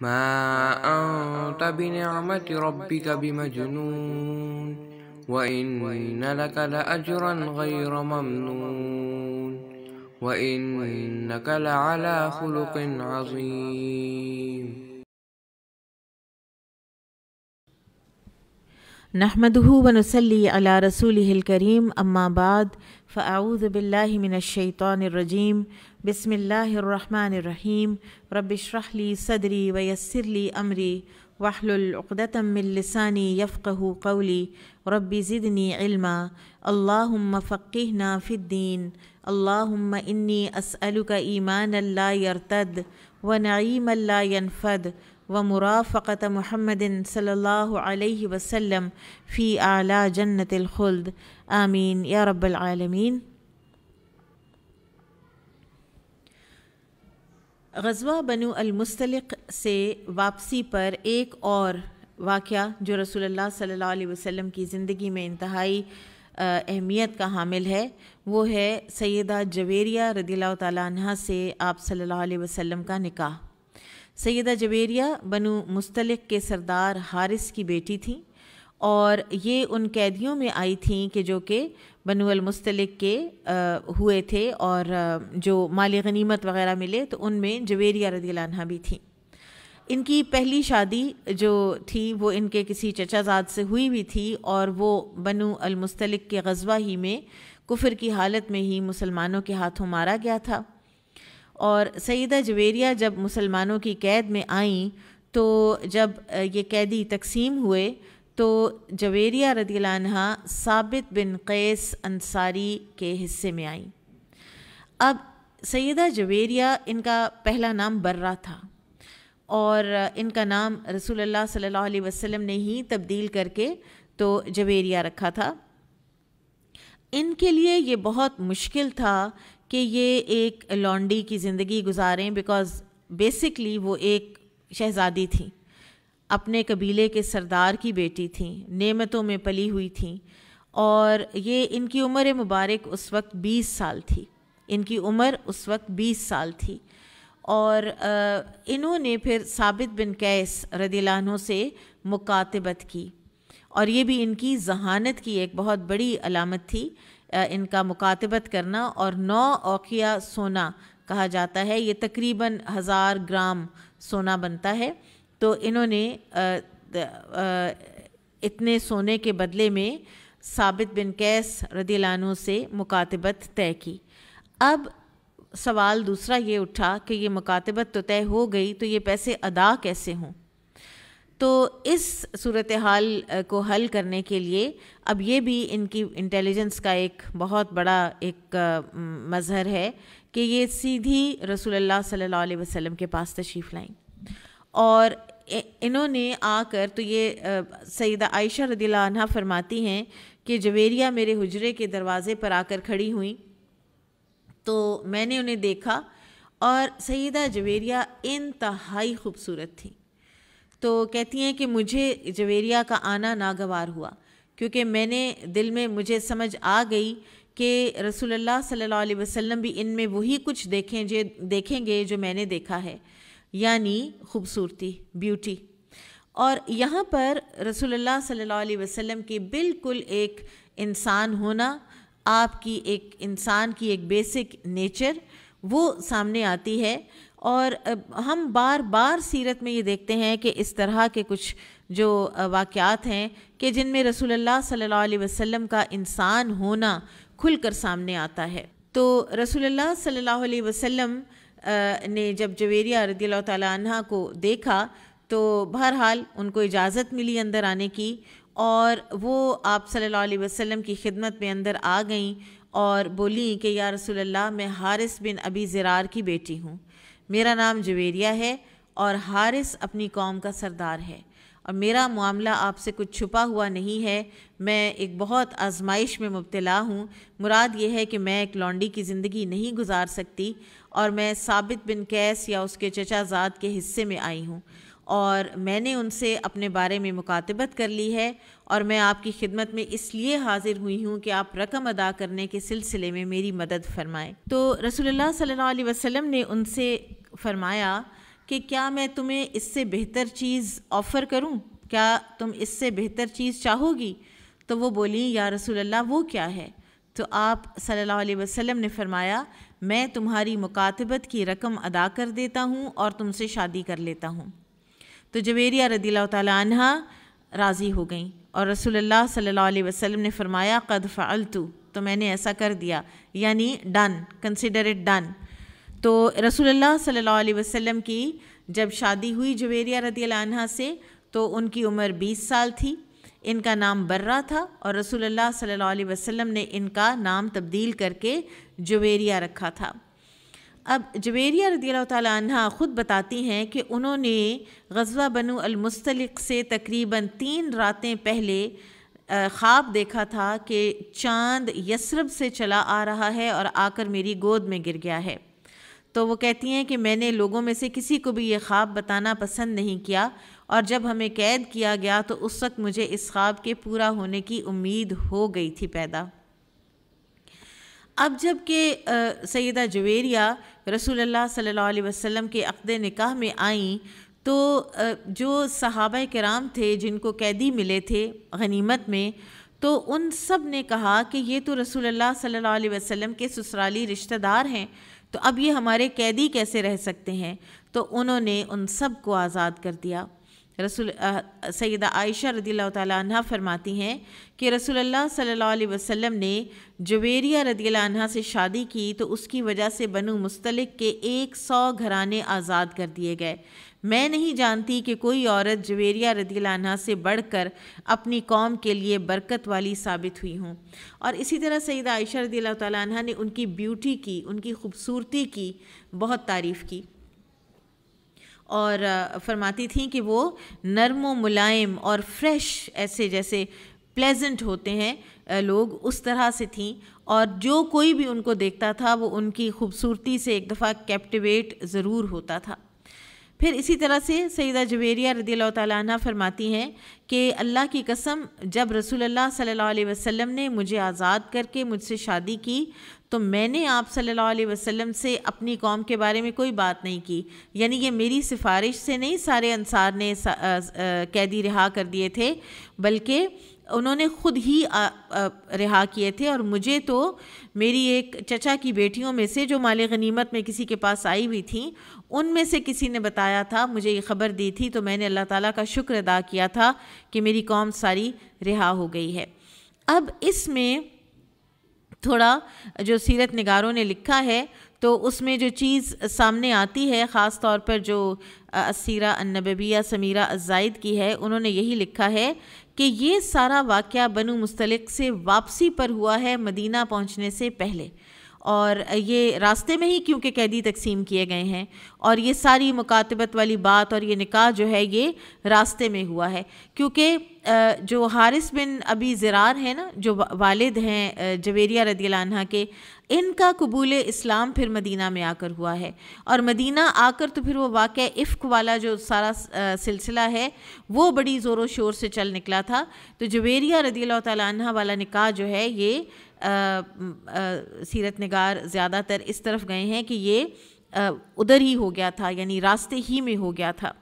ما أنت بنعمة ربك بمجنون وإن لك لأجرا غير ممنون وإنك لعلى خلق عظيم نحمده ونسلي على رسوله الكريم أما بعد فأعوذ بالله من الشيطان الرجيم بسم الله الرحمن الرحيم رب اشرح لي صدري ويسر لي أمري واحلل عقدة من لساني يفقه قولي رب زدني علما اللهم فقهنا في الدين اللهم إني أسألك إيمانا لا يرتد ونعيما لا ينفد व मुराफ़त महमदिन सल्ला वसम फ़ी आला जन्नतखुल्द आमीन या रब्बालमीन गजवा बनु अलमुस्तलक से वापसी पर एक और वाक़ जो रसोल्ला सल्ला वसम की ज़िंदगी में इंतहाई अहमियत का हामिल है वो है सैदा जवेरिया रदील्ला तह से आप सल्लल्लाहु अलैहि का निका सैदा जवेरिया बनु मुस्तलिक के सरदार हारिस की बेटी थी और ये उन कैदियों में आई थी कि जो कि बनु के आ, हुए थे और जो माल गनीमत वगैरह मिले तो उनमें जवेरिया रदी लाना भी थी इनकी पहली शादी जो थी वो इनके किसी चचाजाद से हुई भी थी और वो बनु अलमुस्तलक के गजबा ही में कुफर की हालत में ही मुसलमानों के हाथों मारा गया था और सईदा जवेरिया जब मुसलमानों की कैद में आईं तो जब ये कैदी तकसीम हुए तो जवेरिया रदीलानहा साबित बिन कैस अंसारी के हिस्से में आईं अब सईदा जवेरिया इनका पहला नाम बर्रा था और इनका नाम रसूलुल्लाह सल्लल्लाहु अलैहि वसल्लम ने ही तब्दील करके तो जवेरिया रखा था इनके लिए ये बहुत मुश्किल था कि ये एक लॉन्डी की ज़िंदगी गुजारें बिकॉज़ बेसिकली वो एक शहज़ादी थी अपने कबीले के सरदार की बेटी थी नेमतों में पली हुई थी और ये इनकी उम्र मुबारक उस वक्त 20 साल थी इनकी उम्र उस वक्त 20 साल थी और इन्होंने फिर साबित बिन कैस रदीलानों से मुकातबत की और ये भी इनकी जहानत की एक बहुत बड़ी अलामत थी इनका मुकातबत करना और नौ औखिया सोना कहा जाता है ये तकरीबन हज़ार ग्राम सोना बनता है तो इन्होंने इतने सोने के बदले में साबित बिन कैस रदीलानों से मुकातबत तय की अब सवाल दूसरा ये उठा कि ये मुकातबत तो तय हो गई तो ये पैसे अदा कैसे हों तो इस सूरत हाल को हल करने के लिए अब ये भी इनकी इंटेलिजेंस का एक बहुत बड़ा एक मज़हर है कि ये सीधी रसूल सल्लल्लाहु अलैहि वसल्लम के पास तशरीफ़ लाएं और इन्होंने आकर तो ये सईदा आयशा रदीला फरमाती हैं कि जवेरिया मेरे हुजरे के दरवाज़े पर आकर खड़ी हुई तो मैंने उन्हें देखा और सईदा जवेरिया इंतहाई खूबसूरत थी तो कहती हैं कि मुझे जवेरिया का आना नागवार हुआ क्योंकि मैंने दिल में मुझे समझ आ गई कि रसूलुल्लाह सल्लल्लाहु अलैहि वसल्लम भी इनमें वही कुछ देखें जो देखेंगे जो मैंने देखा है यानी खूबसूरती ब्यूटी और यहाँ पर रसूलुल्लाह सल्लल्लाहु अलैहि वसल्लम की बिल्कुल एक इंसान होना आपकी एक इंसान की एक बेसिक नेचर वो सामने आती है और हम बार बार सीरत में ये देखते हैं कि इस तरह के कुछ जो वाक़ात हैं कि जिनमें रसूलुल्लाह सल्लल्लाहु अलैहि वसल्लम का इंसान होना खुलकर सामने आता है तो रसूलुल्लाह सल्लल्लाहु अलैहि वसल्लम ने जब जवेरिया रदील तह को देखा तो बहरहाल उनको इजाज़त मिली अंदर आने की और वो आप सल्लल्लाहु अलैहि वसल्लम की खिदमत में अंदर आ गईं और बोली कि या रसूल अल्लाह मैं हारिस बिन अबी ज़रार की बेटी हूँ मेरा नाम जवेरिया है और हारिस अपनी कौम का सरदार है और मेरा मामला आपसे कुछ छुपा हुआ नहीं है मैं एक बहुत आजमाइश में मुबतला हूँ मुराद ये है कि मैं एक लॉन्डी की ज़िंदगी नहीं गुजार सकती और मैं साबित बिन कैस या उसके चचाजाद के हिस्से में आई हूँ और मैंने उनसे अपने बारे में मुकातबत कर ली है और मैं आपकी खिदमत में इसलिए हाजिर हुई हूँ कि आप रकम अदा करने के सिलसिले में मेरी मदद फरमाएं तो रसोल्ला सल्ला वसम ने उनसे फरमाया कि क्या मैं तुम्हें इससे बेहतर चीज़ ऑफ़र करूं? क्या तुम इससे बेहतर चीज़ चाहोगी तो वो बोली या रसूल अल्लाह वो क्या है तो आप सल्लल्लाहु अलैहि वसल्लम ने फरमाया मैं तुम्हारी मुकातबत की रकम अदा कर देता हूँ और तुमसे शादी कर लेता हूँ तो जवेरिया रदील तहा राज़ी हो गई और रसोल्ला सल्लल्लाहु वसलम ने फरमाया कद फ़ालतू तो मैंने ऐसा कर दिया यानी डन कंसिडर इट डन तो रसूलुल्लाह सल्लल्लाहु अलैहि वसल्लम की जब शादी हुई जवेरिया रदी अनहा से तो उनकी उम्र 20 साल थी इनका नाम बर्रा था और रसूलुल्लाह सल्लल्लाहु अलैहि वसल्लम ने इनका नाम तब्दील करके जवेरिया रखा था अब जवेरिया रदी तह ख़ुद बताती हैं कि उन्होंने गजवा बनु अलमुस्तलक से तकरीबन तीन रातें पहले ख्वाब देखा था कि चांद यसरब से चला आ रहा है और आकर मेरी गोद में गिर गया है तो वो कहती हैं कि मैंने लोगों में से किसी को भी ये ख्वाब बताना पसंद नहीं किया और जब हमें कैद किया गया तो उस वक्त मुझे इस ख्वाब के पूरा होने की उम्मीद हो गई थी पैदा अब जब के सैदा जवेरिया रसूलुल्लाह सल्लल्लाहु अलैहि वसल्लम के अक़द निकाह में आईं तो जो सहाबा कराम थे जिनको कैदी मिले थे गनीमत में तो उन सब ने कहा कि ये तो रसूलुल्लाह सल्लल्लाहु अलैहि वसल्लम के ससुराली रिश्तेदार हैं तो अब ये हमारे कैदी कैसे रह सकते हैं तो उन्होंने उन सब को आज़ाद कर दिया रसूल सैदा आयशा रदी तह फरमाती हैं कि रसूल सल्लल्लाहु अलैहि वसल्लम ने जवेरिया रदी से शादी की तो उसकी वजह से बनु मुस्तलिक के एक सौ घराने आज़ाद कर दिए गए मैं नहीं जानती कि कोई औरत जवेरिया रदीलाना से बढ़कर अपनी कौम के लिए बरकत वाली साबित हुई हूँ और इसी तरह सईद आयशा रदी तह ने उनकी ब्यूटी की उनकी खूबसूरती की बहुत तारीफ़ की और फरमाती थी कि वो नरम व मुलायम और फ्रेश ऐसे जैसे प्लेजेंट होते हैं लोग उस तरह से थीं और जो कोई भी उनको देखता था वो उनकी खूबसूरती से एक दफ़ा कैप्टिवेट ज़रूर होता था फिर इसी तरह से सईदा जवेरिया रदी अल्लाह फरमाती हैं कि अल्लाह की कसम जब रसूल अल्लाह सल्लल्लाहु अलैहि वसल्लम ने मुझे आज़ाद करके मुझसे शादी की तो मैंने आप सल्लल्लाहु अलैहि वसल्लम से अपनी कौम के बारे में कोई बात नहीं की यानी ये मेरी सिफारिश से नहीं सारे अंसार ने सा, आ, आ, कैदी रिहा कर दिए थे बल्कि उन्होंने खुद ही रिहा किए थे और मुझे तो मेरी एक चचा की बेटियों में से जो माले गनीमत में किसी के पास आई हुई थी उनमें से किसी ने बताया था मुझे ये ख़बर दी थी तो मैंने अल्लाह ताला का शुक्र अदा किया था कि मेरी कौम सारी रिहा हो गई है अब इसमें थोड़ा जो सीरत नगारों ने लिखा है तो उसमें जो चीज़ सामने आती है ख़ास तौर पर जो असीरा अनबिया समीरा अज़ायद की है उन्होंने यही लिखा है कि ये सारा वाक़ बनु मुस्तलक से वापसी पर हुआ है मदीना पहुँचने से पहले और ये रास्ते में ही क्योंकि कैदी तकसीम किए गए हैं और ये सारी मुकातबत वाली बात और ये निकाह जो है ये रास्ते में हुआ है क्योंकि जो हारिस बिन अभी ज़रार हैं ना जो वालिद हैं जवेरिया रदी के इनका कबूल इस्लाम फिर मदीना में आकर हुआ है और मदीना आकर तो फिर वो वाक़ इफ़्क वाला जो सारा सिलसिला है वो बड़ी ज़ोरों शोर से चल निकला था तो जवेरिया रदील तह वाला निकाह जो है ये सीरत नगार ज़्यादातर इस तरफ गए हैं कि ये उधर ही हो गया था यानी रास्ते ही में हो गया था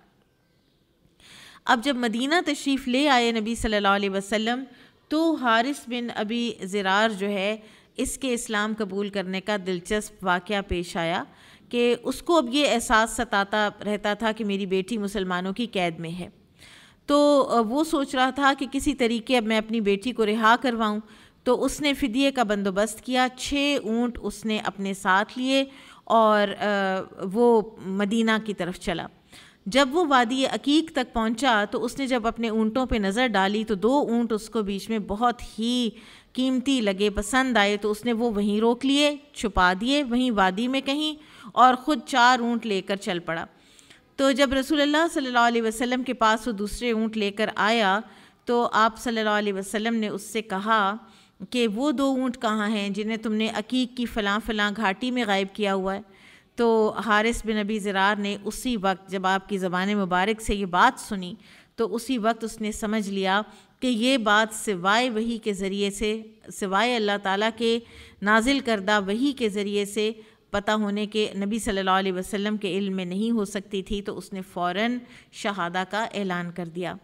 अब जब मदीना तशरीफ़ ले आए नबी सल्लल्लाहु अलैहि वसल्लम तो हारिस बिन अबी ज़रार जो है इसके इस्लाम कबूल करने का दिलचस्प वाक़ पेश आया कि उसको अब ये एहसास सताता रहता था कि मेरी बेटी मुसलमानों की कैद में है तो वो सोच रहा था कि किसी तरीके अब मैं अपनी बेटी को रिहा करवाऊँ तो उसने फ़िदिये का बंदोबस्त किया छः ऊँट उसने अपने साथ लिए और वो मदीना की तरफ चला जब वो वादी अकीक तक पहुंचा तो उसने जब अपने ऊँटों पे नज़र डाली तो दो ऊँट उसको बीच में बहुत ही कीमती लगे पसंद आए तो उसने वो वहीं रोक लिए छुपा दिए वहीं वादी में कहीं और ख़ुद चार ऊँट लेकर चल पड़ा तो जब रसूलुल्लाह सल्लल्लाहु अलैहि वसल्लम के पास वो दूसरे ऊँट लेकर आया तो आप सल्लल्लाहु अलैहि वसल्लम ने उससे कहा कि वो दो ऊँट कहाँ हैं जिन्हें तुमने अकीक की फ़लाँ फ़लाँ घाटी में गायब किया हुआ है तो हारिस बिन नबी ज़रार ने उसी वक्त जब आपकी ज़बान मुबारक से ये बात सुनी तो उसी वक्त उसने समझ लिया कि ये बात सिवाय वही के ज़रिए से सिवाय अल्लाह ताला के नाजिल करदा वही के ज़रिए से पता होने के नबी सल्लल्लाहु अलैहि वसल्लम के इल्म में नहीं हो सकती थी तो उसने फ़ौर शहादा का ऐलान कर दिया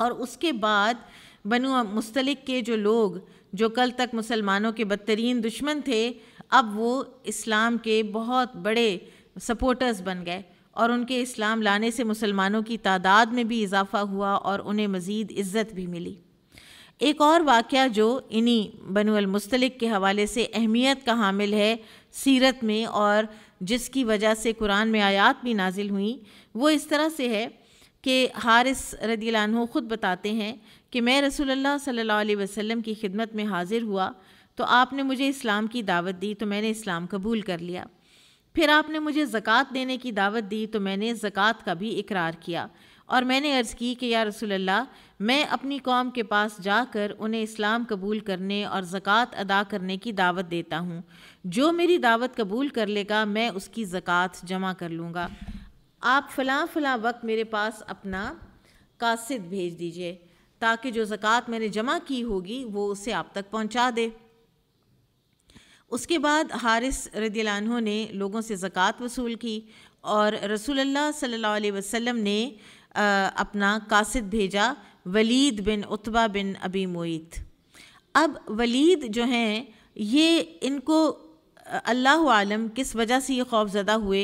और उसके बाद बनु मुस्तलिक के जो लोग जो कल तक मुसलमानों के बदतरीन दुश्मन थे अब वो इस्लाम के बहुत बड़े सपोर्टर्स बन गए और उनके इस्लाम लाने से मुसलमानों की तादाद में भी इजाफ़ा हुआ और उन्हें मज़ीद इज़्ज़त भी मिली एक और वाक़ जो इन्हीं बनमस्तलिक मुस्तलिक के हवाले से अहमियत का हामिल है सीरत में और जिसकी वजह से कुरान में आयात भी नाजिल हुई वो इस तरह से है कि हारिस रदीलानों ख़ुद बताते हैं कि मैं रसूलुल्लाह सल्लल्लाहु अलैहि वसल्लम की खिदमत में हाज़िर हुआ तो आपने मुझे इस्लाम की दावत दी तो मैंने इस्लाम कबूल कर लिया फिर आपने मुझे ज़क़़त देने की दावत दी तो मैंने ज़क़़त का भी इकरार किया और मैंने अर्ज़ की कि या रसोल्ला मैं अपनी कौम के पास जाकर उन्हें इस्लाम कबूल करने और ज़क़़त अदा करने की दावत देता हूँ जो मेरी दावत कबूल कर लेगा मैं उसकी ज़क़़त जमा कर लूँगा आप फ़लाँ फ़लाँ वक्त मेरे पास अपना कासिद भेज दीजिए ताकि जो ज़क़़त मैंने जमा की होगी वो उसे आप तक पहुंचा दे उसके बाद हारिस रदीलानों ने लोगों से ज़क़़त वसूल की और रसूलुल्लाह सल्लल्लाहु अलैहि वसल्लम ने अपना कासिद भेजा वलीद बिन उतबा बिन अबी मोइत अब वलीद जो हैं ये इनको अल्लाह आलम किस वजह से ये खौफजदा हुए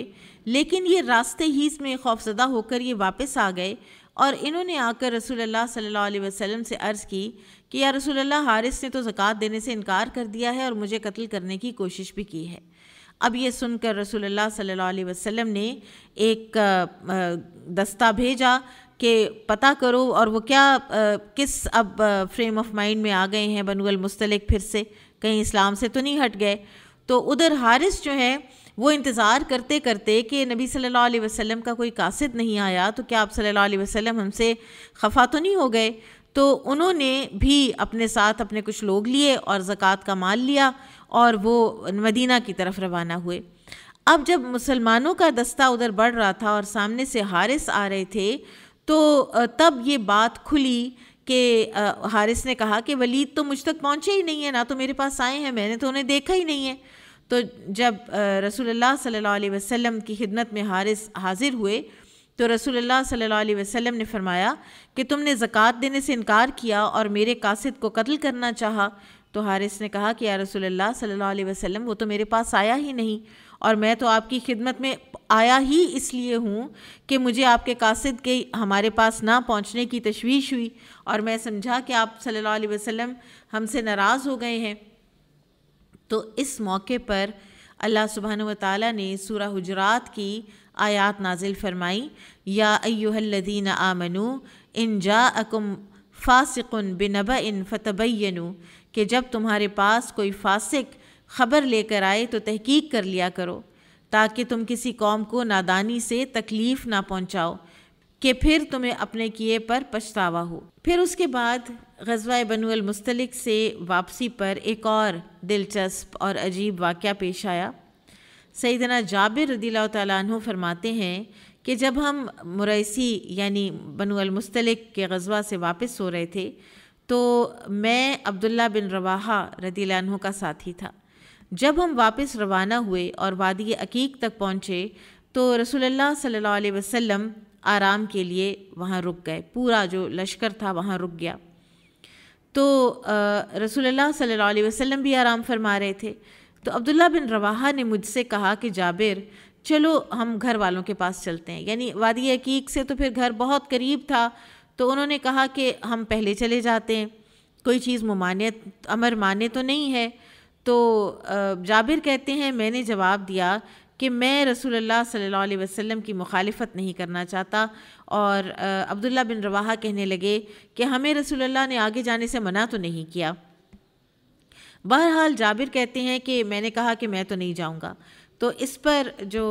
लेकिन ये रास्ते ही इसमें खौफजदा होकर ये वापस आ गए और इन्होंने आकर अल्लाह सल्लल्लाहु अलैहि वसल्लम से अर्ज़ की कि या अल्लाह हारिस ने तो ज़क़़त देने से इनकार कर दिया है और मुझे कत्ल करने की कोशिश भी की है अब ये सुनकर अल्लाह सल्लल्लाहु अलैहि वसल्लम ने एक दस्ता भेजा कि पता करो और वो क्या किस अब फ्रेम ऑफ माइंड में आ गए हैं बनुअल मुस्तलिक फिर से कहीं इस्लाम से तो नहीं हट गए तो उधर हारिस जो है वो इंतज़ार करते करते कि नबी सल्लल्लाहु अलैहि वसल्लम का कोई कासिद नहीं आया तो क्या आप सल्लल्लाहु अलैहि वसल्लम हमसे खफा तो नहीं हो गए तो उन्होंने भी अपने साथ अपने कुछ लोग लिए और ज़क़़त का माल लिया और वो मदीना की तरफ रवाना हुए अब जब मुसलमानों का दस्ता उधर बढ़ रहा था और सामने से हारिस आ रहे थे तो तब ये बात खुली कि हारिस ने कहा कि वलीद तो मुझ तक पहुँचे ही नहीं है ना तो मेरे पास आए हैं मैंने तो उन्हें देखा ही नहीं है तो जब रसूलुल्लाह सल्लल्लाहु अलैहि वसल्लम की खिदमत में हारिस हाज़िर हुए तो रसूलुल्लाह सल्लल्लाहु अलैहि वसल्लम ने फरमाया कि तुमने ज़क़़त देने से इनकार किया और मेरे कासिद को कत्ल करना चाहा तो हारिस ने कहा कि या रसूलुल्लाह सल्लल्लाहु अलैहि वसल्लम वो तो मेरे पास आया ही नहीं और मैं तो आपकी खिदमत में आया ही इसलिए हूँ कि मुझे आपके कासिद के हमारे पास ना पहुँचने की तशवीश हुई और मैं समझा कि आप सल्लल्लाहु अलैहि वसल्लम हमसे नाराज़ हो गए हैं तो इस मौके पर अल्लाह सुबहान ताली ने सूरा हजरात की आयात नाजिल फरमाई या अयुहल्लदीन आमनु इन जा अकुम फ़ासिकुन बिनब इन फ़तबैनु कि जब तुम्हारे पास कोई फासिक ख़बर लेकर आए तो तहकीक कर लिया करो ताकि तुम किसी कौम को नादानी से तकलीफ़ ना पहुँचाओ कि फिर तुम्हें अपने किए पर पछतावा हो फिर उसके बाद गजवा बनुल मुस्तलिक से वापसी पर एक और दिलचस्प और अजीब वाक़ पेश आया सईदना जाबिर रदीला तु फरमाते हैं कि जब हम मुरैसी यानी बनुल मुस्तलिक के गजवा से वापस सो रहे थे तो मैं अब्दुल्ला बिन रवाहा रदील्ला का साथी था जब हम वापस रवाना हुए और वादी अकीक तक पहुँचे तो रसोल्ला सल्ला वसम आराम के लिए वहाँ रुक गए पूरा जो लश्कर था वहाँ रुक गया तो रसूलुल्लाह सल्लल्लाहु अलैहि वसल्लम भी आराम फरमा रहे थे तो अब्दुल्ला बिन रवाहा ने मुझसे कहा कि जाबिर चलो हम घर वालों के पास चलते हैं यानी वादी हकीक से तो फिर घर बहुत करीब था तो उन्होंने कहा कि हम पहले चले जाते हैं कोई चीज़ ममानियत अमर माने तो नहीं है तो जाबिर कहते हैं मैंने जवाब दिया कि मैं रसूल सल्लल्लाहु अलैहि वसल्लम की मुखालफत नहीं करना चाहता और अब्दुल्ला बिन रवाहा कहने लगे कि हमें रसूल ने आगे जाने से मना तो नहीं किया बहरहाल जाबिर कहते हैं कि मैंने कहा कि मैं तो नहीं जाऊँगा तो इस पर जो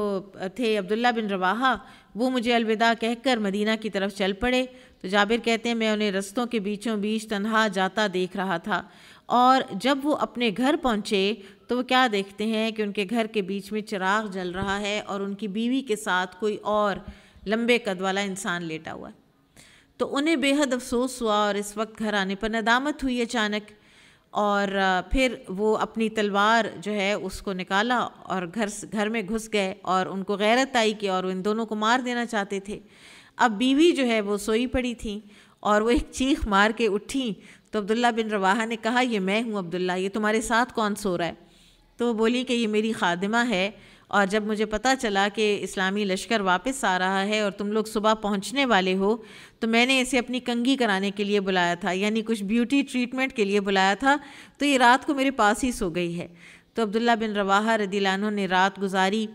थे अब्दुल्ला बिन रवाहा वो मुझे अलविदा कहकर मदीना की तरफ चल पड़े तो जाबिर कहते हैं मैं उन्हें रस्तों के बीचों बीच तनहा जाता देख रहा था और जब वो अपने घर पहुँचे तो वो क्या देखते हैं कि उनके घर के बीच में चिराग जल रहा है और उनकी बीवी के साथ कोई और लंबे कद वाला इंसान लेटा हुआ तो उन्हें बेहद अफसोस हुआ और इस वक्त घर आने पर नदामत हुई अचानक और फिर वो अपनी तलवार जो है उसको निकाला और घर घर में घुस गए और उनको गैरत आई कि और इन दोनों को मार देना चाहते थे अब बीवी जो है वो सोई पड़ी थी और वो एक चीख मार के उठी तो अब्दुल्ला बिन रवाहा ने कहा ये मैं हूँ अब्दुल्ला ये तुम्हारे साथ कौन सो रहा है तो बोली कि ये मेरी खादिमा है और जब मुझे पता चला कि इस्लामी लश्कर वापस आ रहा है और तुम लोग सुबह पहुंचने वाले हो तो मैंने इसे अपनी कंगी कराने के लिए बुलाया था यानी कुछ ब्यूटी ट्रीटमेंट के लिए बुलाया था तो ये रात को मेरे पास ही सो गई है तो अब्दुल्ला बिन रवाहा रदीलानों ने रात गुजारी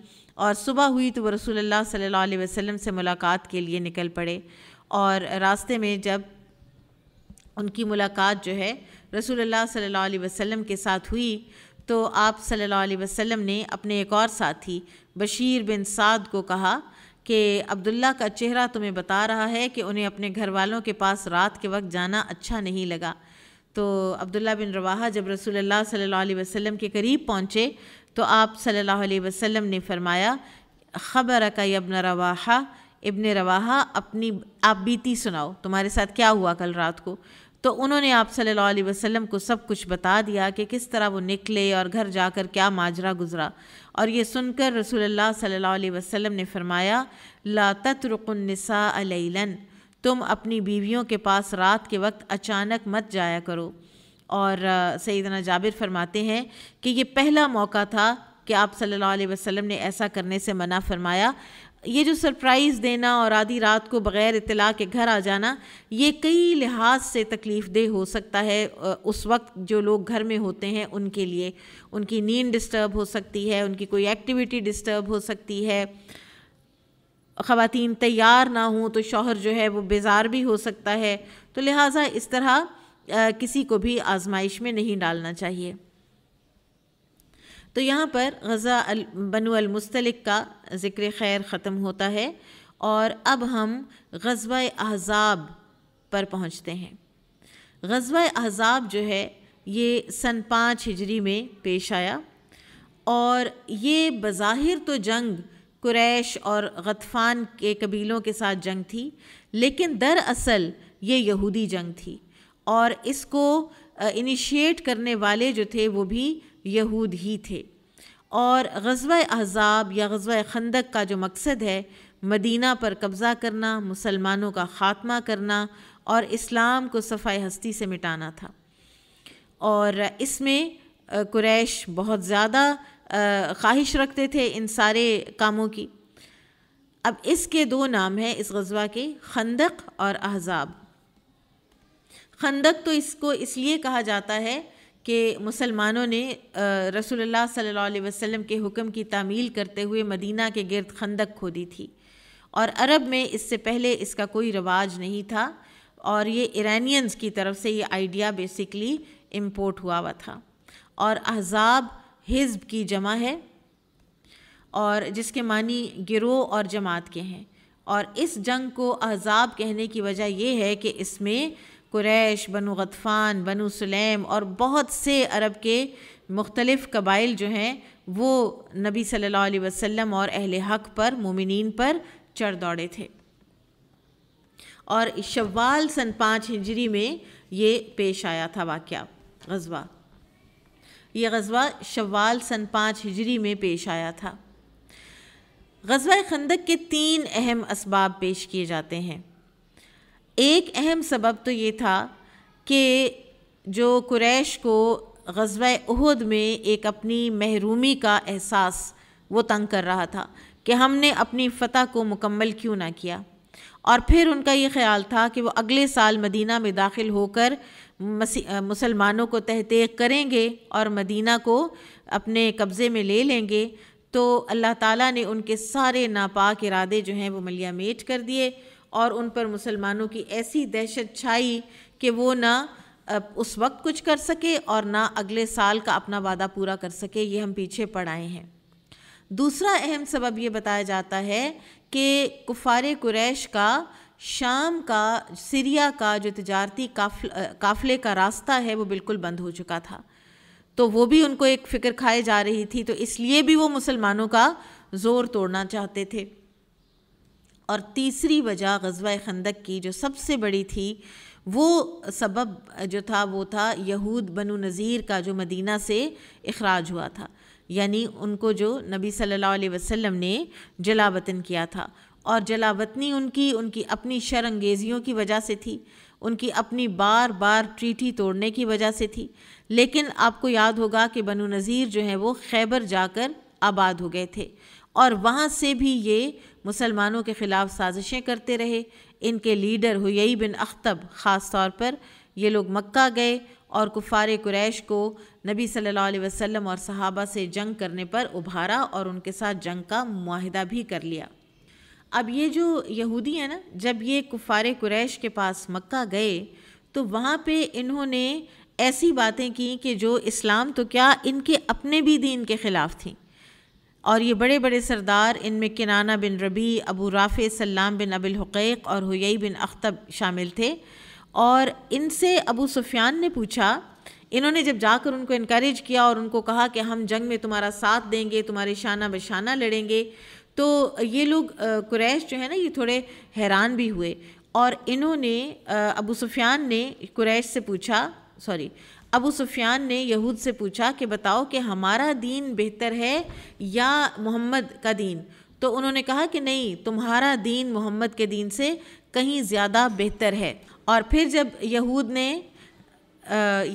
और सुबह हुई तो वह रसूल सल्ला अलैहि से मुलाकात के लिए निकल पड़े और रास्ते में जब उनकी मुलाकात जो है रसूल सल्ला अलैहि के साथ हुई तो आप सल्लल्लाहु अलैहि वसल्लम ने अपने एक और साथी बशीर बिन साद को कहा कि अब्दुल्ला का चेहरा तुम्हें बता रहा है कि उन्हें अपने घर वालों के पास रात के वक्त जाना अच्छा नहीं लगा तो अब्दुल्ला बिन रवाहा जब रसूलुल्लाह सल्लल्लाहु अलैहि वसल्लम के करीब पहुँचे तो आप सल्लल्लाहु अलैहि वसल्लम ने फरमाया ख़बर का यबन रवाहा इबन रवाहा अपनी आप बीती सुनाओ तुम्हारे साथ क्या हुआ कल रात को तो उन्होंने आप सल्लल्लाहु अलैहि वसल्लम को सब कुछ बता दिया कि किस तरह वो निकले और घर जाकर क्या माजरा गुजरा और ये सुनकर रसूलुल्लाह सल्लल्लाहु अलैहि वसल्लम ने फरमाया ला तत्रुकन्निसा अलैलन तुम अपनी बीवियों के पास रात के वक्त अचानक मत जाया करो और सईदना जाबिर फरमाते हैं कि ये पहला मौका था कि आप सल्लल्लाहु अलैहि वसल्लम ने ऐसा करने से मना फरमाया ये जो सरप्राइज़ देना और आधी रात को बग़ैर इतला के घर आ जाना ये कई लिहाज से तकलीफ़ देह हो सकता है उस वक्त जो लोग घर में होते हैं उनके लिए उनकी नींद डिस्टर्ब हो सकती है उनकी कोई एक्टिविटी डिस्टर्ब हो सकती है ख़वान तैयार ना हों तो शौहर जो है वो बेजार भी हो सकता है तो लिहाजा इस तरह किसी को भी आजमाइश में नहीं डालना चाहिए तो यहाँ पर गज़ा बनु का ज़िक्र खैर ख़त्म होता है और अब हम गजब अहज़ाब पर पहुँचते हैं गजब अहज़ाब जो है ये सन पाँच हिजरी में पेश आया और ये बज़ाहिर तो जंग कुरैश और गतफ़ान के कबीलों के साथ जंग थी लेकिन दरअसल ये यहूदी जंग थी और इसको इनिशिएट करने वाले जो थे वो भी यहूद ही थे और गजब अहज़ाब या गजब खंदक का जो मकसद है मदीना पर कब्ज़ा करना मुसलमानों का ख़ात्मा करना और इस्लाम को सफ़ाई हस्ती से मिटाना था और इसमें कुरैश बहुत ज़्यादा ख्वाहिश रखते थे इन सारे कामों की अब इसके दो नाम हैं इस गजबा के खंदक और अहज़ाब खंदक तो इसको इसलिए कहा जाता है कि मुसलमानों ने रसोल्ला सल्ला वसम के हुक्म की तामील करते हुए मदीना के गिरद खंदक खोदी थी और अरब में इससे पहले इसका कोई रवाज नहीं था और ये इरानियंस की तरफ से ये आइडिया बेसिकली इम्पोर्ट हुआ हुआ था और अहजाब हिजब की जमा है और जिसके मानी गिरोह और जमात के हैं और इस जंग को अहजाब कहने की वजह यह है कि इसमें कुरैश बनु गतफ़ान बनु सलेम और बहुत से अरब के मुख्तलिफ़ कबाइल जो हैं वो नबी सल्लल्लाहु अलैहि वसल्लम और अहल हक पर मोमिन पर चढ़ दौड़े थे और शवाल सन पाँच हिजरी में ये पेश आया था वाक़ गजवा ये गजवा शवाल सन पाँच हिजरी में पेश आया था गजवा खंदक के तीन अहम इसबाब पेश किए जाते हैं एक अहम सबब तो ये था कि जो कुरैश को गजवा उहद में एक अपनी महरूमी का एहसास वो तंग कर रहा था कि हमने अपनी फ़तह को मुकम्मल क्यों ना किया और फिर उनका ये ख्याल था कि वो अगले साल मदीना में दाखिल होकर मुसलमानों को तहतीक करेंगे और मदीना को अपने कब्ज़े में ले लेंगे तो अल्लाह ताला ने उनके सारे नापाक इरादे जो हैं वो मलियामेट कर दिए और उन पर मुसलमानों की ऐसी दहशत छाई कि वो ना उस वक्त कुछ कर सके और ना अगले साल का अपना वादा पूरा कर सके ये हम पीछे पड़ाए आए हैं दूसरा अहम सबब ये बताया जाता है कि कुफार कुरैश का शाम का सीरिया का जो तजारती काफल काफ़ले का रास्ता है वो बिल्कुल बंद हो चुका था तो वो भी उनको एक फ़िक्र खाए जा रही थी तो इसलिए भी वो मुसलमानों का ज़ोर तोड़ना चाहते थे और तीसरी वजह गजवा खंदक की जो सबसे बड़ी थी वो सबब जो था वो था यहूद बनु नज़ीर का जो मदीना से अखराज हुआ था यानी उनको जो नबी सल्लल्लाहु अलैहि वसल्लम ने जलावतन किया था और जलावतनी उनकी उनकी अपनी शरंगेजियों की वजह से थी उनकी अपनी बार बार ट्रीटी तोड़ने की वजह से थी लेकिन आपको याद होगा कि बनु नज़ीर जो हैं वो खैबर जाकर आबाद हो गए थे और वहाँ से भी ये मुसलमानों के ख़िलाफ़ साजिशें करते रहे इनके लीडर हुई बिन अख्तब ख़ास तौर पर ये लोग मक्का गए और कुफार कुरैश को नबी सल्लल्लाहु अलैहि वसल्लम और सहाबा से जंग करने पर उभारा और उनके साथ जंग का माहिदा भी कर लिया अब ये जो यहूदी हैं ना जब ये कुफार कुरैश के पास मक्का गए तो वहाँ पे इन्होंने ऐसी बातें की कि जो इस्लाम तो क्या इनके अपने भी दीन के ख़िलाफ़ थी और ये बड़े बड़े सरदार इनमें किनाना बिन रबी अबू राफ़े सल्लाम बिन अबिल हुक़ैक और हुई बिन अख्तब शामिल थे और इनसे अबू सुफियान ने पूछा इन्होंने जब जाकर उनको इनक्रेज किया और उनको कहा कि हम जंग में तुम्हारा साथ देंगे तुम्हारे शाना बशाना लड़ेंगे तो ये लोग क्रैश जो है ना ये थोड़े हैरान भी हुए और इन्होंने अबू सुफियान ने क्रैश से पूछा सॉरी अबू सुफियान ने यहूद से पूछा कि बताओ कि हमारा दीन बेहतर है या मोहम्मद का दीन तो उन्होंने कहा कि नहीं तुम्हारा दीन मोहम्मद के दीन से कहीं ज़्यादा बेहतर है और फिर जब यहूद ने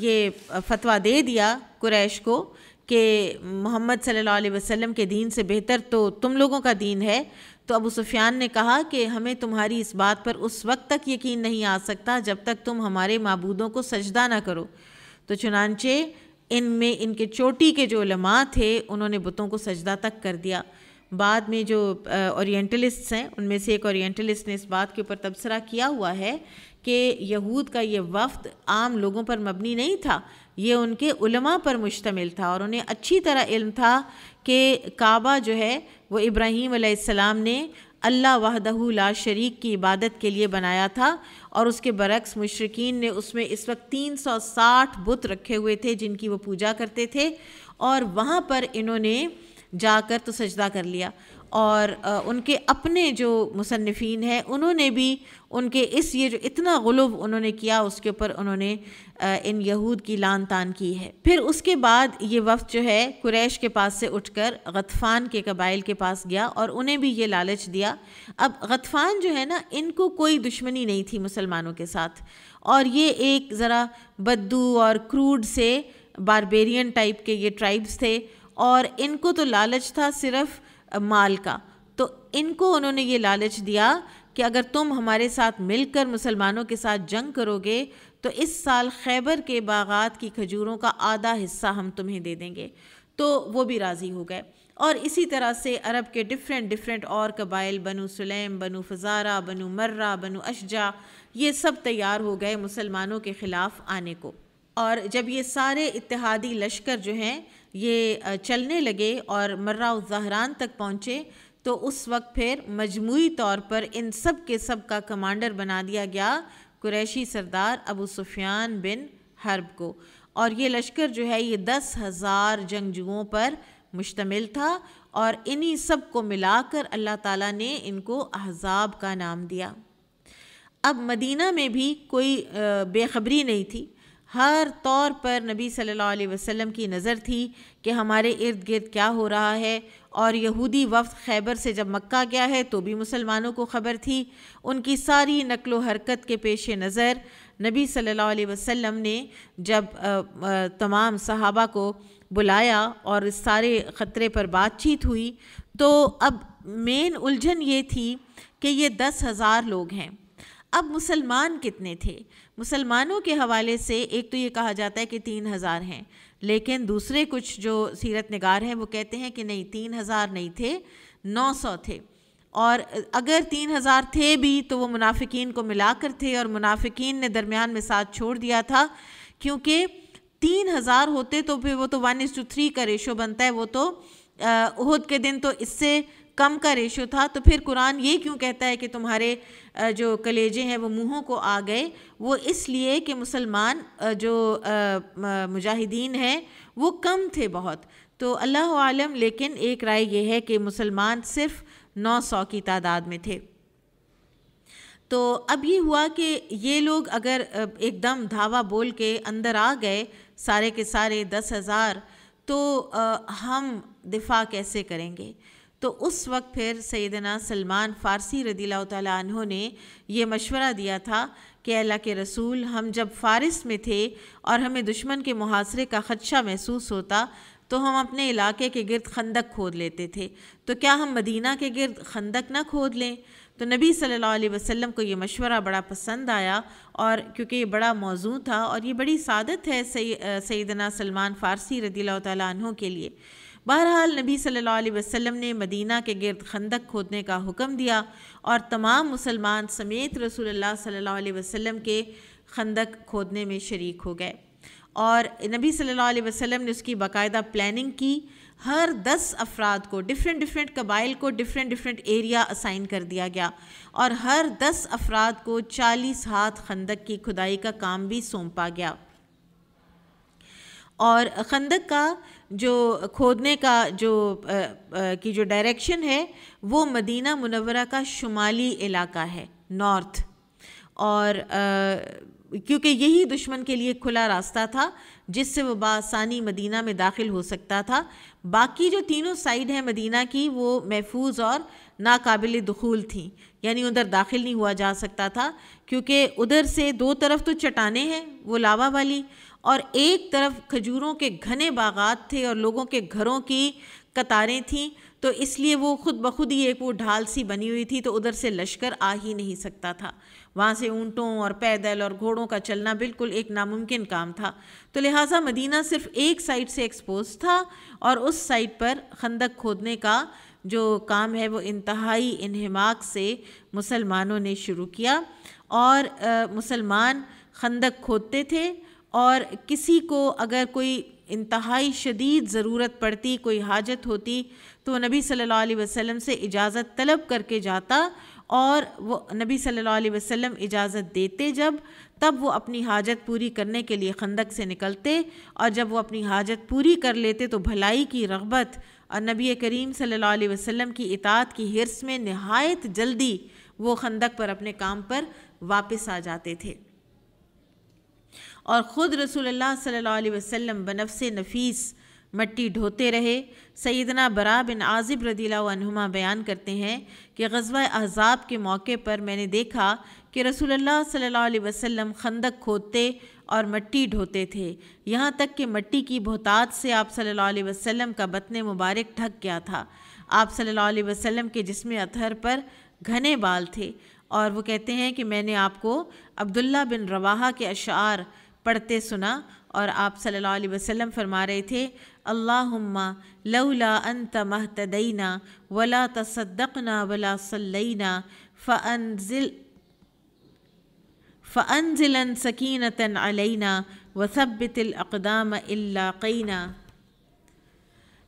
ये फतवा दे दिया कुरैश को कि मोहम्मद सल्लल्लाहु अलैहि वसल्लम के दीन से बेहतर तो तुम लोगों का दीन है तो अबू सुफियान ने कहा कि हमें तुम्हारी इस बात पर उस वक्त तक यकीन नहीं आ सकता जब तक तुम हमारे मबूदों को सजदा ना करो तो चुनानचे इनमें इनके चोटी के जो लमा थे उन्होंने बुतों को सजदा तक कर दिया बाद में जो ओरिएंटलिस्ट्स हैं उनमें से एक ओरिएंटलिस्ट ने इस बात के ऊपर तबसरा किया हुआ है कि यहूद का ये वफ्द आम लोगों पर मबनी नहीं था ये उनके उलमा पर मुश्तमिल था और उन्हें अच्छी तरह इल्म था कि काबा जो है वो इब्राहीम ने अल्लाह वहदहू ला शरीक की इबादत के लिए बनाया था और उसके बरक्स मुशरकिन ने उसमें इस वक्त 360 बुत रखे हुए थे जिनकी वो पूजा करते थे और वहाँ पर इन्होंने जाकर तो सजदा कर लिया और उनके अपने जो मुसनफ़ीन हैं उन्होंने भी उनके इस ये जो इतना गुलब उन्होंने किया उसके ऊपर उन्होंने इन यहूद की लान तान की है फिर उसके बाद ये वफ़ जो है कुरैश के पास से उठकर गतफ़ान के कबाइल के पास गया और उन्हें भी ये लालच दिया अब गतफ़ान जो है ना इनको कोई दुश्मनी नहीं थी मुसलमानों के साथ और ये एक ज़रा बद्दू और क्रूड से बारबेरियन टाइप के ये ट्राइब्स थे और इनको तो लालच था सिर्फ़ माल का तो इनको उन्होंने ये लालच दिया कि अगर तुम हमारे साथ मिलकर मुसलमानों के साथ जंग करोगे तो इस साल खैबर के बागात की खजूरों का आधा हिस्सा हम तुम्हें दे देंगे तो वो भी राज़ी हो गए और इसी तरह से अरब के डिफरेंट डिफरेंट और कबाइल बनु सलेम बनु फजारा बनु मर्रा बनु अशजा ये सब तैयार हो गए मुसलमानों के ख़िलाफ़ आने को और जब ये सारे इतिहादी लश्कर जो हैं ये चलने लगे और मर्रा जहरान तक पहुँचे तो उस वक्त फिर मजमू तौर पर इन सब के सब का कमांडर बना दिया गया कुरैशी सरदार अबू सुफियान बिन हर्ब को और ये लश्कर जो है ये दस हज़ार जंगजुओं पर मुश्तमिल था और इन्हीं सब को मिलाकर अल्लाह ताला ने इनको अहजाब का नाम दिया अब मदीना में भी कोई बेखबरी नहीं थी हर तौर पर नबी सल्लल्लाहु अलैहि वसल्लम की नज़र थी कि हमारे इर्द गिर्द क्या हो रहा है और यहूदी वफ्त खैबर से जब मक्का गया है तो भी मुसलमानों को ख़बर थी उनकी सारी नकलो हरकत के पेश नज़र नबी सल्लल्लाहु अलैहि वसल्लम ने जब आ, आ, तमाम सहाबा को बुलाया और इस सारे ख़तरे पर बातचीत हुई तो अब मेन उलझन ये थी कि ये दस हज़ार लोग हैं अब मुसलमान कितने थे मुसलमानों के हवाले से एक तो ये कहा जाता है कि तीन हज़ार हैं लेकिन दूसरे कुछ जो सीरत नगार हैं वो कहते हैं कि नहीं तीन हज़ार नहीं थे नौ सौ थे और अगर तीन हज़ार थे भी तो वो मुनाफिकीन को मिलाकर थे और मुनाफिकीन ने दरमियान में साथ छोड़ दिया था क्योंकि तीन हज़ार होते तो फिर वो तो वन इज टू थ्री का रेशो बनता है वो तो उहद के दिन तो इससे कम का रेशो था तो फिर कुरान ये क्यों कहता है कि तुम्हारे जो कलेजे हैं वो मुँहों को आ गए वो इसलिए कि मुसलमान जो मुजाहिदीन हैं वो कम थे बहुत तो अल्लाह आलम लेकिन एक राय ये है कि मुसलमान सिर्फ 900 की तादाद में थे तो अब ये हुआ कि ये लोग अगर एकदम धावा बोल के अंदर आ गए सारे के सारे दस हज़ार तो हम दिफा कैसे करेंगे तो उस वक्त फिर सैदना सलमान फ़ारसी रदील तु ने यह मशवरा दिया था कि अल्लाह के रसूल हम जब फ़ारस में थे और हमें दुश्मन के मुहासरे का ख़दशा महसूस होता तो हम अपने इलाके के गिरद खंदक खोद लेते थे तो क्या हम मदीना के गिरद खंदक ना खोद लें तो नबी सल्लल्लाहु अलैहि वसल्लम को ये मशवरा बड़ा पसंद आया और क्योंकि ये बड़ा मौजू था और ये बड़ी सादत है सैदना सलमान फ़ारसी रदील तहों के लिए बहरहाल नबी सल्लल्लाहु अलैहि वसल्लम ने मदीना के गिरद खंदक खोदने का हुक्म दिया और तमाम मुसलमान समेत रसूलुल्लाह सल्लल्लाहु अलैहि वसल्लम के खंदक खोदने में शरीक हो गए और नबी सल्लल्लाहु अलैहि वसल्लम ने उसकी बाकायदा प्लानिंग की हर दस अफराद को डिफरेंट डिफरेंट कबाइल को डिफरेंट डिफरेंट एरिया असाइन कर दिया गया और हर दस अफराद को चालीस हाथ खंदक की खुदाई का काम भी सौंपा गया और खंदक का जो खोदने का जो आ, आ, की जो डायरेक्शन है वो मदीना मुनवरा का शुमाली इलाका है नॉर्थ और क्योंकि यही दुश्मन के लिए खुला रास्ता था जिससे वो बासानी मदीना में दाखिल हो सकता था बाकी जो तीनों साइड हैं मदीना की वो महफूज और नाकाबिल दखूल थी यानी उधर दाखिल नहीं हुआ जा सकता था क्योंकि उधर से दो तरफ तो चटाने हैं वो लावा वाली और एक तरफ खजूरों के घने बागात थे और लोगों के घरों की कतारें थीं तो इसलिए वो खुद ब खुद ही एक वो ढाल सी बनी हुई थी तो उधर से लश्कर आ ही नहीं सकता था वहाँ से ऊँटों और पैदल और घोड़ों का चलना बिल्कुल एक नामुमकिन काम था तो लिहाजा मदीना सिर्फ एक साइड से एक्सपोज था और उस साइड पर खंदक खोदने का जो काम है वो इंतहाई इनहमाक से मुसलमानों ने शुरू किया और मुसलमान खंदक खोदते थे और किसी को अगर कोई इंतहाई शदीद ज़रूरत पड़ती कोई हाजत होती तो नबी सल्लल्लाहु अलैहि वसल्लम से इजाज़त तलब करके जाता और वो नबी सल्लल्लाहु अलैहि वसल्लम इजाज़त देते जब तब वो अपनी हाजत पूरी करने के लिए खंदक से निकलते और जब वो अपनी हाजत पूरी कर लेते तो भलाई की रगबत और नबी करीम सल्लल्लाहु अलैहि वसल्लम की इतात की हिरस में नहायत जल्दी वो खंदक पर अपने काम पर वापस आ जाते थे और ख़ुद रसूल सल्ला वसम बनफ़ से नफीस मट्टी ढोते रहे सैदना बरा बिन आज़िब रदीलानुमा बयान करते हैं कि गजवा अहज़ाब के मौके पर मैंने देखा कि रसूल सल्लल्लाहु वसम खंदक खोदते और मट्टी ढोते थे यहाँ तक कि मट्टी की बहुतात से आप सल्ला वसम का बतन मुबारक ढक गया था आप सल्ला वसम के जिसम अतहर पर घने बाल थे और वो कहते हैं कि मैंने आपको अब्दुल्ला बिन रवाहा के अशार पढ़ते सुना और आप सल्लल्लाहु अलैहि वसल्लम फरमा रहे थे अल्लाहुम्मा लौला अंत महतदीना वला तसद्दकना वला सल्लैना फ़अनजिल फ़अनजिलन सकीनतन अलैना वसब्बितिल अकदाम इल्ला क़ैना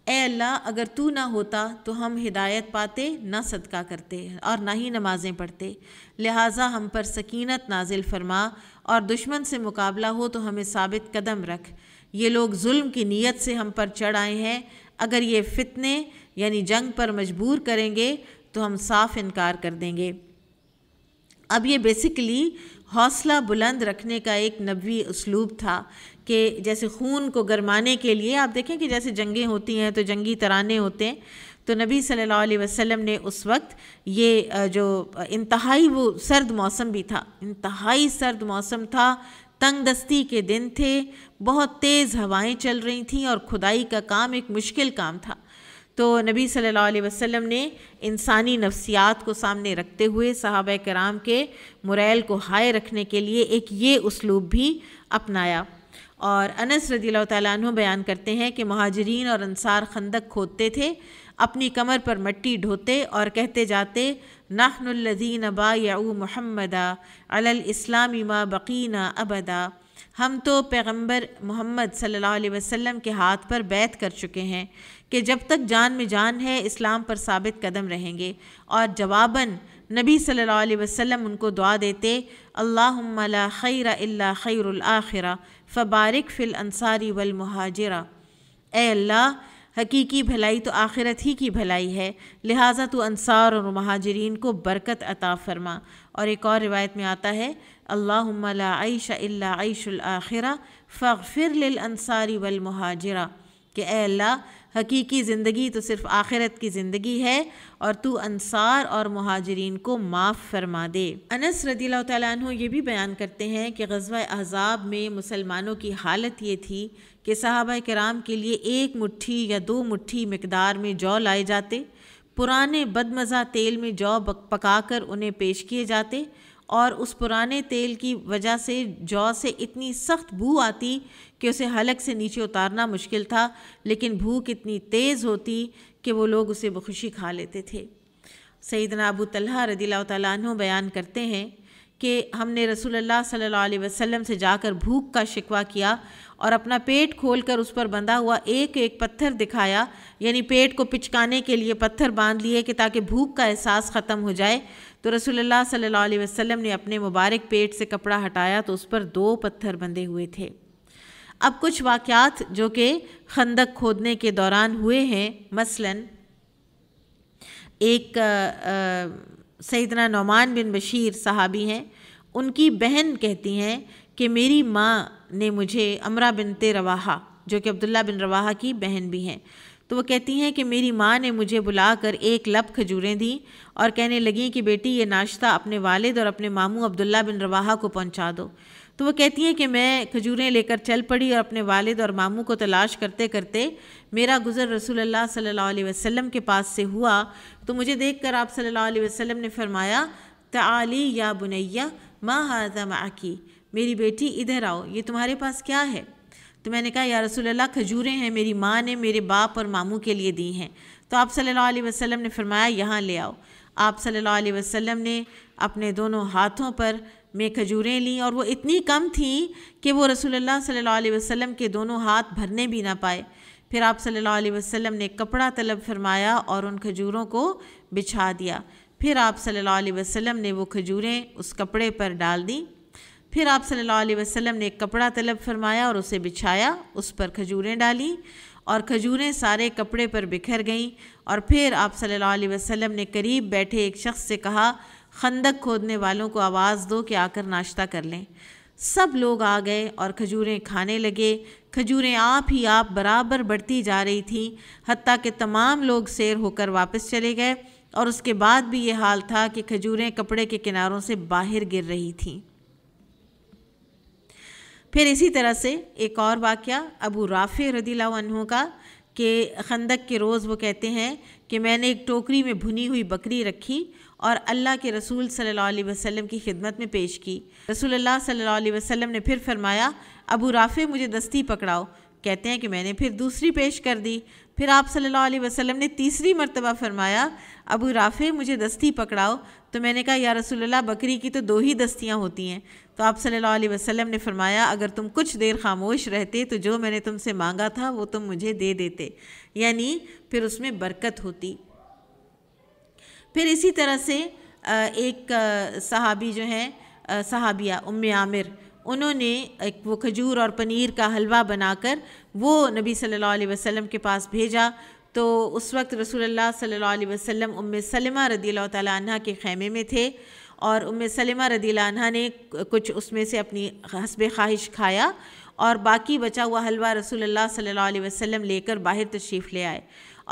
ए अल्लाह अगर तू ना होता तो हम हिदायत पाते ना सदका करते और ना ही नमाज़ें पढ़ते लिहाजा हम पर सकीनत नाजिल फरमा और दुश्मन से मुकाबला हो तो हमें साबित कदम रख ये लोग जुल्म की नीयत से हम पर चढ़ आए हैं अगर ये फितने यानी जंग पर मजबूर करेंगे तो हम साफ इनकार कर देंगे अब ये बेसिकली हौसला बुलंद रखने का एक नबी उसलूब था कि जैसे खून को गरमाने के लिए आप देखें कि जैसे जंगें होती हैं तो जंगी तराने होते हैं तो नबी सल्लल्लाहु अलैहि वसल्लम ने उस वक्त ये जो इंतहाई वो सर्द मौसम भी था इंतहाई सर्द मौसम था तंग दस्ती के दिन थे बहुत तेज़ हवाएं चल रही थीं और खुदाई का काम एक मुश्किल काम था तो नबी सल्लल्लाहु अलैहि वसल्लम ने इंसानी नफ्सियात को सामने रखते हुए सहाब कराम के मुरैल को हाय रखने के लिए एक ये उसलूब भी अपनाया और अनस रदी तैन बयान करते हैं कि महाजरीन और अंसार खंदक खोदते थे अपनी कमर पर मट्टी ढोते और कहते जाते नाहनुल्लदीन बाऊ महमदा अल इस्लामी मा बकीना अबदा हम तो पैगंबर मोहम्मद सल्लल्लाहु अलैहि वसल्लम के हाथ पर बैत कर चुके हैं कि जब तक जान में जान है इस्लाम पर साबित कदम रहेंगे और जवाबन नबी सल्लल्लाहु अलैहि वसल्लम उनको दुआ देते अल्लाह खैर इल्ला खैर आखिरा फ़बारिक फ़िल अंसारी वल महाजरा ए अल्लाह हकीकी भलाई तो आखिरत ही की भलाई है लिहाजा तो अनसार और महाजरीन को बरकत अता फरमा और एक और रिवायत में आता है अल्लाह आयश आयशुलआखिरा फ़िर अनसारी वलमहाजरा कि अल्लाह हकीकी ज़िंदगी तो सिर्फ़ आखिरत की ज़िंदगी है और तू अनसार और महाजरीन को माफ़ फरमा दे अनस रदी तु ये भी बयान करते हैं कि गजवा अहजाब में मुसलमानों की हालत ये थी कि साहबा कराम के लिए एक मुट्ठी या दो मुट्ठी मकदार में जौ लाए जाते पुराने बदमज़ा तेल में जौ पकाकर उन्हें पेश किए जाते और उस पुराने तेल की वजह से जौ से इतनी सख्त भू आती कि उसे हलक से नीचे उतारना मुश्किल था लेकिन भूख इतनी तेज़ होती कि वो लोग उसे बखुशी खा लेते थे सईद अबू तल्हा रदी तु बयान करते हैं कि हमने रसूलुल्लाह सल्लल्लाहु अलैहि वसल्लम से जाकर भूख का शिकवा किया और अपना पेट खोलकर उस पर बंधा हुआ एक एक पत्थर दिखाया यानी पेट को पिचकाने के लिए पत्थर बांध लिए कि ताकि भूख का एहसास ख़त्म हो जाए तो रसोल्ला सल्ला वसम ने अपने मुबारक पेट से कपड़ा हटाया तो उस पर दो पत्थर बंधे हुए थे अब कुछ वाक़ात जो कि खंदक खोदने के दौरान हुए हैं मसलन एक सैदना नौमान बिन बशीर साहबी हैं उनकी बहन कहती हैं कि मेरी माँ ने मुझे अमरा बिनते रवाहा जो कि अब्दुल्ला बिन रवाहा की बहन भी हैं तो वो कहती हैं कि मेरी माँ ने मुझे बुलाकर एक लब खजूरें दी और कहने लगी कि बेटी ये नाश्ता अपने वालिद और अपने मामू अब्दुल्ला बिन रवाहा को पहुँचा दो तो वो कहती हैं कि मैं खजूरें लेकर चल पड़ी और अपने वालिद और मामू को तलाश करते करते मेरा गुज़र रसूलुल्लाह सल्लल्लाहु अलैहि वसल्लम के पास से हुआ तो मुझे देखकर आप सल्लल्लाहु अलैहि वसल्लम ने फरमाया ताली या बुनैया माँ हाजा माकी मेरी बेटी इधर आओ ये तुम्हारे पास क्या है तो मैंने कहा या रसूल अल्लाह खजूरें हैं मेरी माँ ने मेरे बाप और मामू के लिए दी हैं तो आप सल्लल्लाहु अलैहि वसल्लम ने फरमाया यहाँ ले आओ आप सल्लल्लाहु अलैहि वसल्लम ने अपने दोनों हाथों पर मैं खजूरें लीं और वो इतनी कम थीं कि वो रसोल्ला सल्लल्लाहु अलैहि वसल्लम के दोनों हाथ भरने भी ना पाए फिर आप सल्लल्लाहु अलैहि वसल्लम ने कपड़ा तलब फरमाया और उन खजूरों को बिछा दिया फिर आप सल्लल्लाहु अलैहि वसल्लम ने वो खजूरें उस कपड़े पर डाल दी फिर आप सल्लल्लाहु अलैहि वसल्लम ने एक कपड़ा तलब फरमाया और उसे बिछाया उस पर खजूरें डाली और खजूरें सारे कपड़े पर बिखर गईं और फिर आप सल्लल्लाहु अलैहि वसल्लम ने करीब बैठे एक शख्स से कहा खंदक खोदने वालों को आवाज़ दो कि आकर नाश्ता कर लें सब लोग आ गए और खजूरें खाने लगे खजूरें आप ही आप बराबर बढ़ती जा रही थीं हती कि तमाम लोग सैर होकर वापस चले गए और उसके बाद भी ये हाल था कि खजूरें कपड़े के किनारों से बाहर गिर रही थीं फिर इसी तरह से एक और वाक़ अबू राफ़े रदी का कि खंदक के रोज़ वो कहते हैं कि मैंने एक टोकरी में भुनी हुई बकरी रखी और अल्लाह के रसूल सल्लल्लाहु अलैहि वसल्लम की खिदमत में पेश की रसूल अल्लाह सल्लल्लाहु अलैहि वसल्लम ने फिर फरमाया अबू राफ़े मुझे दस्ती पकड़ाओ कहते हैं कि मैंने फिर दूसरी पेश कर दी फिर आप सल्लल्लाहु अलैहि वसल्लम ने तीसरी मरतबा फरमाया अबू राफ़े मुझे दस्ती पकड़ाओ तो मैंने कहा या रसूलल्लाह बकरी की तो दो ही दस्तियाँ होती हैं तो आप सल्लल्लाहु अलैहि वसल्लम ने फरमाया अगर तुम कुछ देर खामोश रहते तो जो मैंने तुमसे मांगा था वो तुम मुझे दे देते यानी फिर उसमें बरकत होती फिर इसी तरह से एक सहाबी जो है सहाबिया उम आमिर उन्होंने एक वो खजूर और पनीर का हलवा बनाकर वो नबी सल्लल्लाहु अलैहि वसल्लम के पास भेजा तो उस वक्त रसूलुल्लाह सल्लल्लाहु अलैहि वसल्लम उम सलमा रदी तह के ख़ैमे में थे और उम सलमा रदी अनहा ने कुछ उसमें से अपनी हसब ख्वाहिश खाया और बाकी बचा हुआ हलवा रसूलुल्लाह सल्लल्लाहु अलैहि वसल्लम लेकर बाहर तशरीफ़ ले आए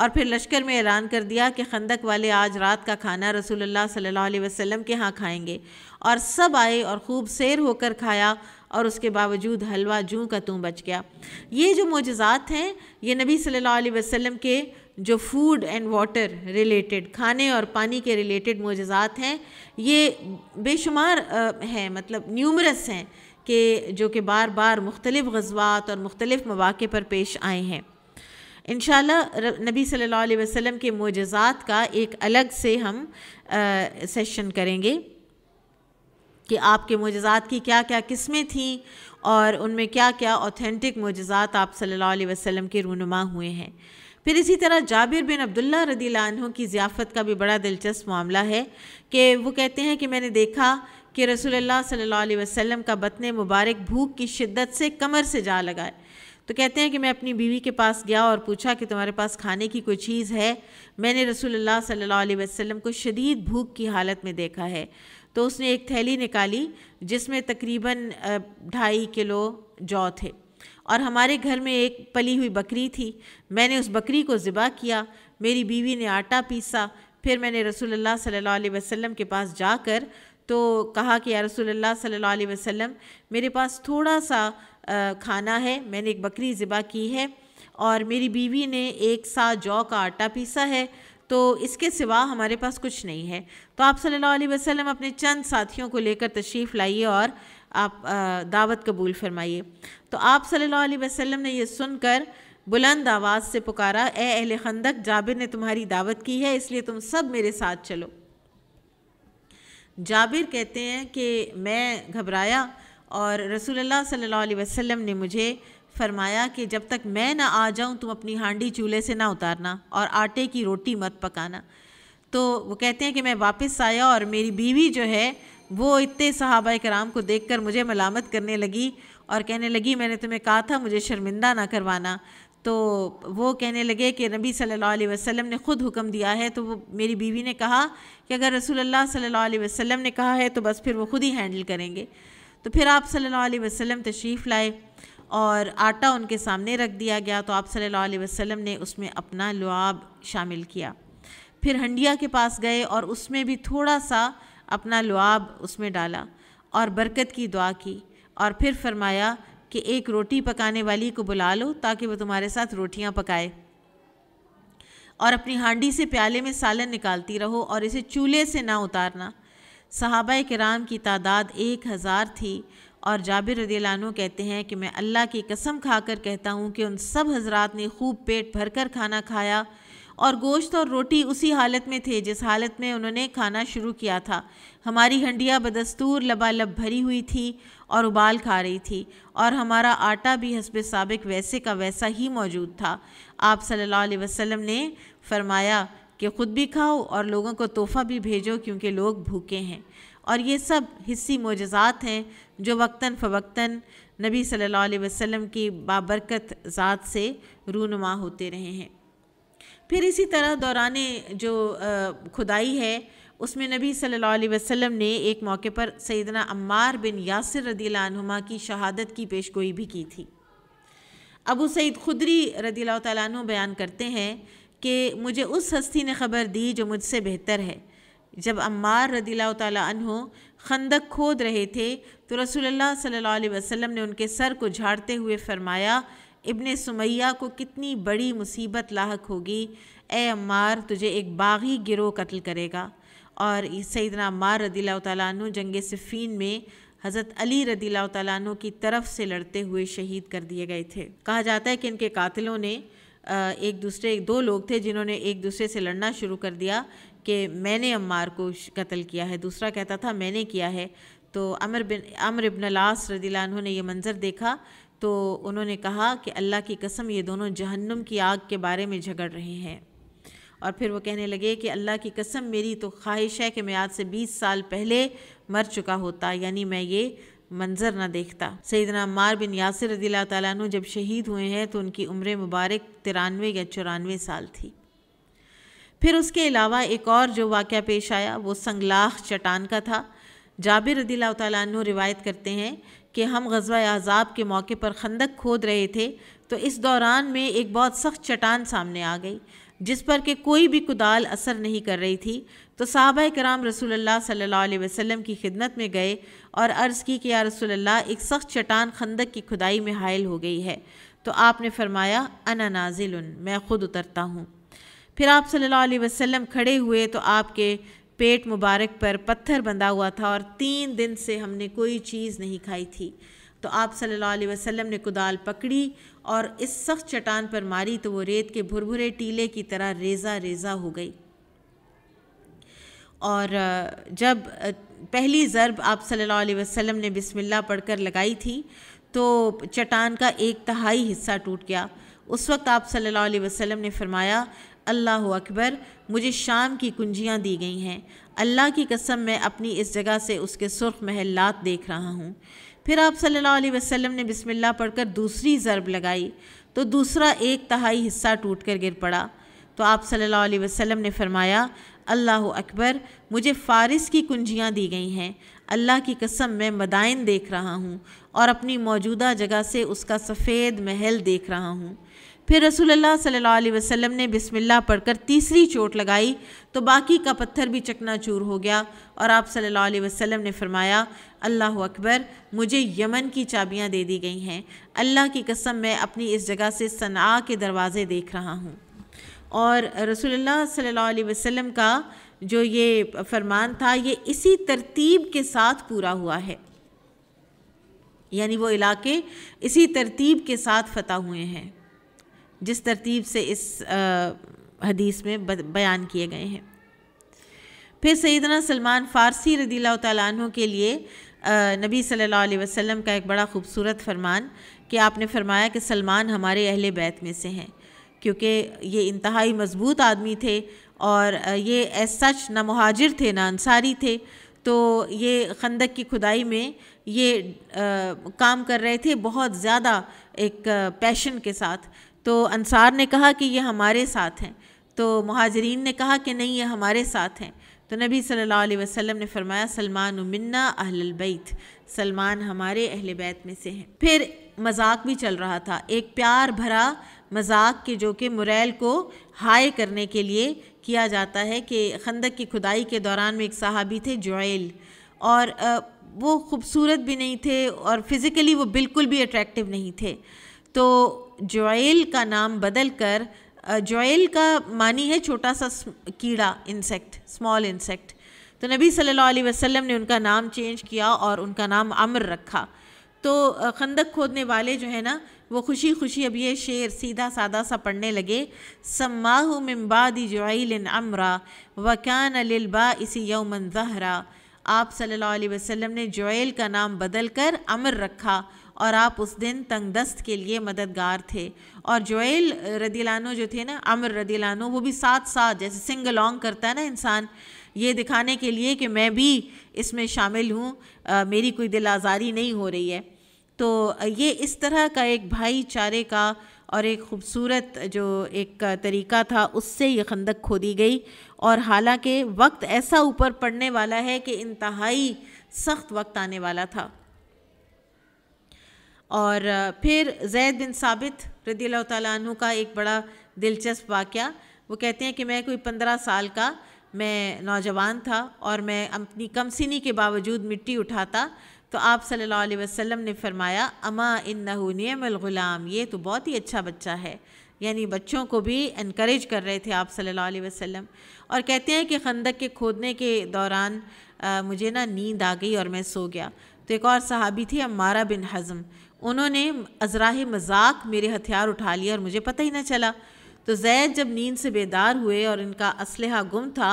और फिर लश्कर में ऐलान कर दिया कि खंदक वाले आज रात का खाना रसूलुल्लाह सल्लल्लाहु अलैहि वसल्लम के यहाँ खाएंगे और सब आए और खूब सैर होकर खाया और उसके बावजूद हलवा जूं का तू बच गया ये जो मोजात हैं ये नबी सल्लल्लाहु अलैहि वसल्लम के जो फूड एंड वाटर रिलेटेड खाने और पानी के रिलेटेड मोजात हैं ये बेशुमार हैं मतलब न्यूमरस हैं कि जो कि बार बार मुख्तलिफ़ गजवात और मुख्तलिफ़ मौाक़े पर पेश आए हैं इन नबी सल्लल्लाहु अलैहि वसल्लम के मोजात का एक अलग से हम आ, सेशन करेंगे कि आपके मुजज़ात की क्या क्या किस्में थीं और उनमें क्या क्या ऑथेंटिक मुजज़ात आप सल्लल्लाहु अलैहि वसल्लम के रूनमा हुए हैं फिर इसी तरह जाबिर बिन अब्दुल्ला रदी लानहों की ज़ियाफ़त का भी बड़ा दिलचस्प मामला है कि वो कहते हैं कि मैंने देखा कि रसोल्ला सल्ला वसम का बतने मुबारक भूख की शिद्दत से कमर से जा लगाए तो कहते हैं कि मैं अपनी बीवी के पास गया और पूछा कि तुम्हारे पास खाने की कोई चीज़ है मैंने रसूलुल्लाह सल्लल्लाहु अलैहि वसल्लम को शदीद भूख की हालत में देखा है तो उसने एक थैली निकाली जिसमें तकरीबन ढाई किलो जौ थे और हमारे घर में एक पली हुई बकरी थी मैंने उस बकरी को ज़िबा किया मेरी बीवी ने आटा पीसा फिर मैंने रसूलुल्लाह सल्लल्लाहु अलैहि वसल्लम के पास जाकर तो कहा कि या रसूलुल्लाह सल्लल्लाहु अलैहि वसल्लम मेरे पास थोड़ा सा खाना है मैंने एक बकरी ज़िबा की है और मेरी बीवी ने एक सा जौ का आटा पीसा है तो इसके सिवा हमारे पास कुछ नहीं है तो आप सल्लल्लाहु अलैहि वसल्लम अपने चंद साथियों को लेकर तशरीफ़ लाइए और आप दावत कबूल फरमाइए तो आप सल्लल्लाहु अलैहि वसल्लम ने यह सुनकर बुलंद आवाज़ से पुकारा ए अहल खंदक जाबिर ने तुम्हारी दावत की है इसलिए तुम सब मेरे साथ चलो जाबिर कहते हैं कि मैं घबराया और रसूलुल्लाह सल्लल्लाहु अलैहि वसल्लम ने मुझे फरमाया कि जब तक मैं ना आ जाऊं तुम अपनी हांडी चूल्हे से ना उतारना और आटे की रोटी मत पकाना तो वो कहते हैं कि मैं वापस आया और मेरी बीवी जो है वो इतने सहाबा कराम को देख कर मुझे मलामत करने लगी और कहने लगी मैंने तुम्हें कहा था मुझे शर्मिंदा ना करवाना तो वो कहने लगे कि नबी सल्लल्लाहु अलैहि वसल्लम ने ख़ुद हुक्म दिया है तो वो मेरी बीवी ने कहा कि अगर रसूल अल्लाह सल्लल्लाहु अलैहि वसल्लम ने कहा है तो बस फिर वो ख़ुद ही हैंडल करेंगे तो फिर आप सल्लल्लाहु अलैहि वसल्लम तशरीफ़ लाए और आटा उनके सामने रख दिया गया तो आप सल्लल्लाहु अलैहि वसल्लम ने उसमें अपना लुआब शामिल किया फिर हंडिया के पास गए और उसमें भी थोड़ा सा अपना लुआब उसमें डाला और बरकत की दुआ की और फिर फरमाया कि एक रोटी पकाने वाली को बुला लो ताकि वो तुम्हारे साथ रोटियाँ पकाए और अपनी हांडी से प्याले में सालन निकालती रहो और इसे चूल्हे से ना उतारना सहाबा कराम की तादाद एक हज़ार थी और जाबिर रदीलानो कहते हैं कि मैं अल्लाह की कसम खाकर कहता हूँ कि उन सब हजरात ने खूब पेट भरकर खाना खाया और गोश्त और रोटी उसी हालत में थे जिस हालत में उन्होंने खाना शुरू किया था हमारी हंडिया बदस्तूर लबालब भरी हुई थी और उबाल खा रही थी और हमारा आटा भी हसब सबक वैसे का वैसा ही मौजूद था आप सल्लल्लाहु अलैहि वसल्लम ने फरमाया कि ख़ुद भी खाओ और लोगों को तोहफ़ा भी भेजो क्योंकि लोग भूखे हैं और ये सब हिस्सी मोजात हैं जो वक्ता फ़वक्ता नबी सल्लल्लाहु अलैहि वसल्लम की बाबरकत ज़ात से रूनमा होते रहे हैं फिर इसी तरह दौरान जो खुदाई है उसमें नबी सल्लल्लाहु अलैहि वसल्लम ने एक मौके पर सैदना अम्मार बिन यासिर रदील रदीलानुमा की शहादत की पेशगोई भी की थी अबू सईद खुदरी रदील तु बयान करते हैं कि मुझे उस हस्ती ने ख़बर दी जो मुझसे बेहतर है जब अम्मार रदील तु खंदक खोद रहे थे तो रसूलुल्लाह सल्लल्लाहु अलैहि वसल्लम ने उनके सर को झाड़ते हुए फरमाया इब्ने सुमैया को कितनी बड़ी मुसीबत लाक होगी ए अम्मार तुझे एक बागी गिरोह कत्ल करेगा और सैदना मार रदील तु जंग सिफ़ीन में हज़रत अली रदील्ला तु की तरफ से लड़ते हुए शहीद कर दिए गए थे कहा जाता है कि इनके कातिलों ने एक दूसरे दो लोग थे जिन्होंने एक दूसरे से लड़ना शुरू कर दिया कि मैंने अम्मार को कत्ल किया है दूसरा कहता था मैंने किया है तो अमर बिन अमर इबन लास रदीला ने यह मंज़र देखा तो उन्होंने कहा कि अल्लाह की कसम ये दोनों जहन्नुम की आग के बारे में झगड़ रहे हैं और फिर वो कहने लगे कि अल्लाह की कसम मेरी तो ख्वाहिश है कि मैं आज से बीस साल पहले मर चुका होता यानी मैं ये मंज़र ना देखता सईदना मार बिन यासिर रदीला तैन जब शहीद हुए हैं तो उनकी उम्र मुबारक तिरानवे या चौरानवे साल थी फिर उसके अलावा एक और जो वाक़ पेश आया वो संगलाख चटान का था जाबिर रदी तु रिवायत करते हैं कि हम गजवा आज़ाब के मौके पर खंदक खोद रहे थे तो इस दौरान में एक बहुत सख्त चटान सामने आ गई जिस पर कि कोई भी कुदाल असर नहीं कर रही थी तो सहाबा कराम रसोल्ला सल्ला वसम की खिदमत में गए और अर्ज़ की कि या रसोल्ला एक सख्त चटान खंदक की खुदाई में हायल हो गई है तो आपने फरमाया अना नाजिल मैं ख़ुद उतरता हूँ फिर आप सल्लल्लाहु अलैहि वसल्लम खड़े हुए तो आपके पेट मुबारक पर पत्थर बंधा हुआ था और तीन दिन से हमने कोई चीज़ नहीं खाई थी तो आप सल्लल्लाहु अलैहि वसल्लम ने कुदाल पकड़ी और इस सख्त चट्टान पर मारी तो वो रेत के भुरभुरे टीले की तरह रेजा रेजा हो गई और जब पहली ज़रब आप सल्लल्लाहु अलैहि वसल्लम ने बिस्मिल्लाह पढ़कर लगाई थी तो चट्टान का एक तहाई हिस्सा टूट गया उस वक्त आप सल्लल्लाहु अलैहि वसल्लम ने फरमाया अल्लाह अकबर मुझे शाम की कुंजियाँ दी गई हैं अल्लाह की कसम मैं अपनी इस जगह से उसके सुर्ख महलात देख रहा हूँ फिर आप सल्लल्लाहु अलैहि वसल्लम ने बिस्मिल्लाह पढ़कर दूसरी ज़रब लगाई तो दूसरा एक तहाई हिस्सा टूट कर गिर पड़ा तो आप सल्लल्लाहु अलैहि वसल्लम ने फरमाया अल्लाह अकबर मुझे फ़ारिस की कुंजियाँ दी गई हैं अल्लाह की कसम मैं मदाइन देख रहा हूँ और अपनी मौजूदा जगह से उसका सफ़ेद महल देख रहा हूँ फिर रसूलुल्लाह सल्लल्लाहु अलैहि वसल्लम ने बिस्मिल्लाह पढ़कर तीसरी चोट लगाई तो बाकी का पत्थर भी चकनाचूर हो गया और आप सल्लल्लाहु अलैहि वसल्लम ने फरमाया अल्लाह अकबर मुझे यमन की चाबियां दे दी गई हैं अल्लाह की कसम मैं अपनी इस जगह से सना के दरवाज़े देख रहा हूँ और रसूलुल्लाह सल्लल्लाहु अलैहि वसल्लम का जो ये फरमान था ये इसी तरतीब के साथ पूरा हुआ है यानी वो इलाके इसी तरतीब के साथ फतह हुए हैं जिस तरतीब से इस हदीस में बयान किए गए हैं फिर सईदना सलमान फ़ारसी रदील्ला तु के लिए नबी सल्लल्लाहु अलैहि वसल्लम का एक बड़ा खूबसूरत फरमान कि आपने फरमाया कि सलमान हमारे अहले बैत में से हैं क्योंकि ये इंतहाई मज़बूत आदमी थे और ये एज सच ना महाजिर थे ना अंसारी थे तो ये खंदक की खुदाई में ये आ, काम कर रहे थे बहुत ज़्यादा एक पैशन के साथ तो अंसार ने कहा कि ये हमारे साथ हैं तो महाजरीन ने कहा कि नहीं ये हमारे साथ हैं तो नबी सल्लल्लाहु अलैहि वसल्लम ने फरमाया सलमान उमिन्ना अहलबैत सलमान हमारे अहल बैत में से हैं फिर मजाक भी चल रहा था एक प्यार भरा मजाक के जो कि मुरैल को हाय करने के लिए किया जाता है कि खंदक की खुदाई के दौरान में एक साहबी थे जोएल और वो खूबसूरत भी नहीं थे और फिज़िकली वो बिल्कुल भी अट्रैक्टिव नहीं थे तो जोइल का नाम बदल कर जोइल का मानी है छोटा सा कीड़ा इंसेक्ट स्मॉल इंसेक्ट तो नबी सल्लल्लाहु अलैहि वसल्लम ने उनका नाम चेंज किया और उनका नाम अमर रखा तो खंदक खोदने वाले जो है ना वो खुशी खुशी अब ये शेर सीधा सादा सा पढ़ने लगे सम्माहु मिम्बादी जोइलिन अमरा वकान अलिलबा इसी यौमन जहरा आप सल्लल्लाहु अलैहि वसल्लम ने जोइल का नाम बदल कर अमर रखा और आप उस दिन तंगदस्त के लिए मददगार थे और जोएल रदीलानो जो थे ना अमर रदीलानो वो भी साथ साथ जैसे सिंग लॉन्ग करता है ना इंसान ये दिखाने के लिए कि मैं भी इसमें शामिल हूँ मेरी कोई दिल आज़ारी नहीं हो रही है तो ये इस तरह का एक भाईचारे का और एक ख़ूबसूरत जो एक तरीका था उससे ये खंदक खोदी गई और हालांकि वक्त ऐसा ऊपर पड़ने वाला है कि इंतहाई सख्त वक्त आने वाला था और फिर जैद बिन साबित रदी तु का एक बड़ा दिलचस्प वाक़ वो कहते हैं कि मैं कोई पंद्रह साल का मैं नौजवान था और मैं अपनी कमसिनी के बावजूद मिट्टी उठाता तो आप सल्लल्लाहु अलैहि वसल्लम ने फरमाया अमा इन ग़ुलाम ये तो बहुत ही अच्छा बच्चा है यानी बच्चों को भी इनक्रेज कर रहे थे आप सल्लल्लाहु अलैहि वसल्लम और कहते हैं कि खंदक के खोदने के दौरान आ, मुझे ना नींद आ गई और मैं सो गया तो एक और सहाबी थी अम्मारा बिन हज़म उन्होंने अजराह मजाक मेरे हथियार उठा लिया और मुझे पता ही ना चला तो जैद जब नींद से बेदार हुए और इनका असलहा गुम था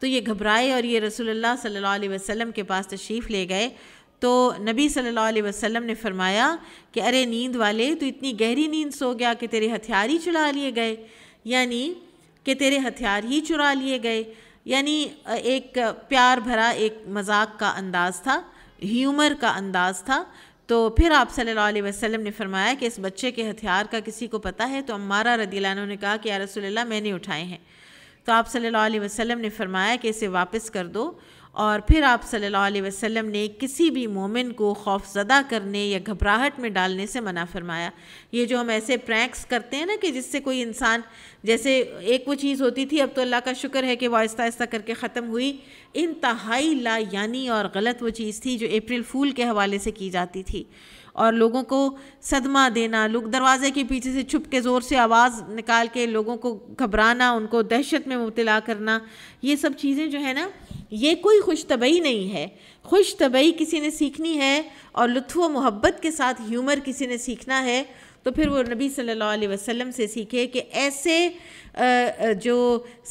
तो ये घबराए और ये रसोल्ला सल्ला वसम के पास तशरीफ़ ले गए तो नबी सल्लल्लाहु अलैहि वसल्लम ने फरमाया कि अरे नींद वाले तो इतनी गहरी नींद सो गया कि तेरे हथियार ही चुरा लिए गए यानी कि तेरे हथियार ही चुरा लिए गए यानी एक प्यार भरा एक मजाक का अंदाज़ था ह्यूमर का अंदाज़ था तो फिर आप सल्लल्लाहु अलैहि वसल्लम ने फरमाया कि इस बच्चे के हथियार का किसी को पता है तो अम्मारा रदीला ने कहा कि या रसोल्ला मैंने उठाए हैं तो आप सल्लल्लाहु अलैहि वसल्लम ने फरमाया कि इसे वापस कर दो और फिर आप सल्लल्लाहु अलैहि वसल्लम ने किसी भी मोमिन को खौफजदा करने या घबराहट में डालने से मना फरमाया ये जो हम ऐसे प्रैंक्स करते हैं ना कि जिससे कोई इंसान जैसे एक वो चीज़ होती थी अब तो अल्लाह का शुक्र है कि वह आहिस्ता आहिस्ता करके ख़त्म हुई इंतहाई ला यानी और गलत वो चीज़ थी जो अप्रैल फूल के हवाले से की जाती थी और लोगों को सदमा देना लोग दरवाज़े के पीछे से छुप के ज़ोर से आवाज़ निकाल के लोगों को घबराना उनको दहशत में मुबला करना ये सब चीज़ें जो है ना ये कोई खुश तबई नहीं है खुश तबई किसी ने सीखनी है और लुत्फ़ मोहब्बत के साथ ह्यूमर किसी ने सीखना है तो फिर वो नबी सल्लल्लाहु अलैहि वसल्लम से सीखे कि ऐसे जो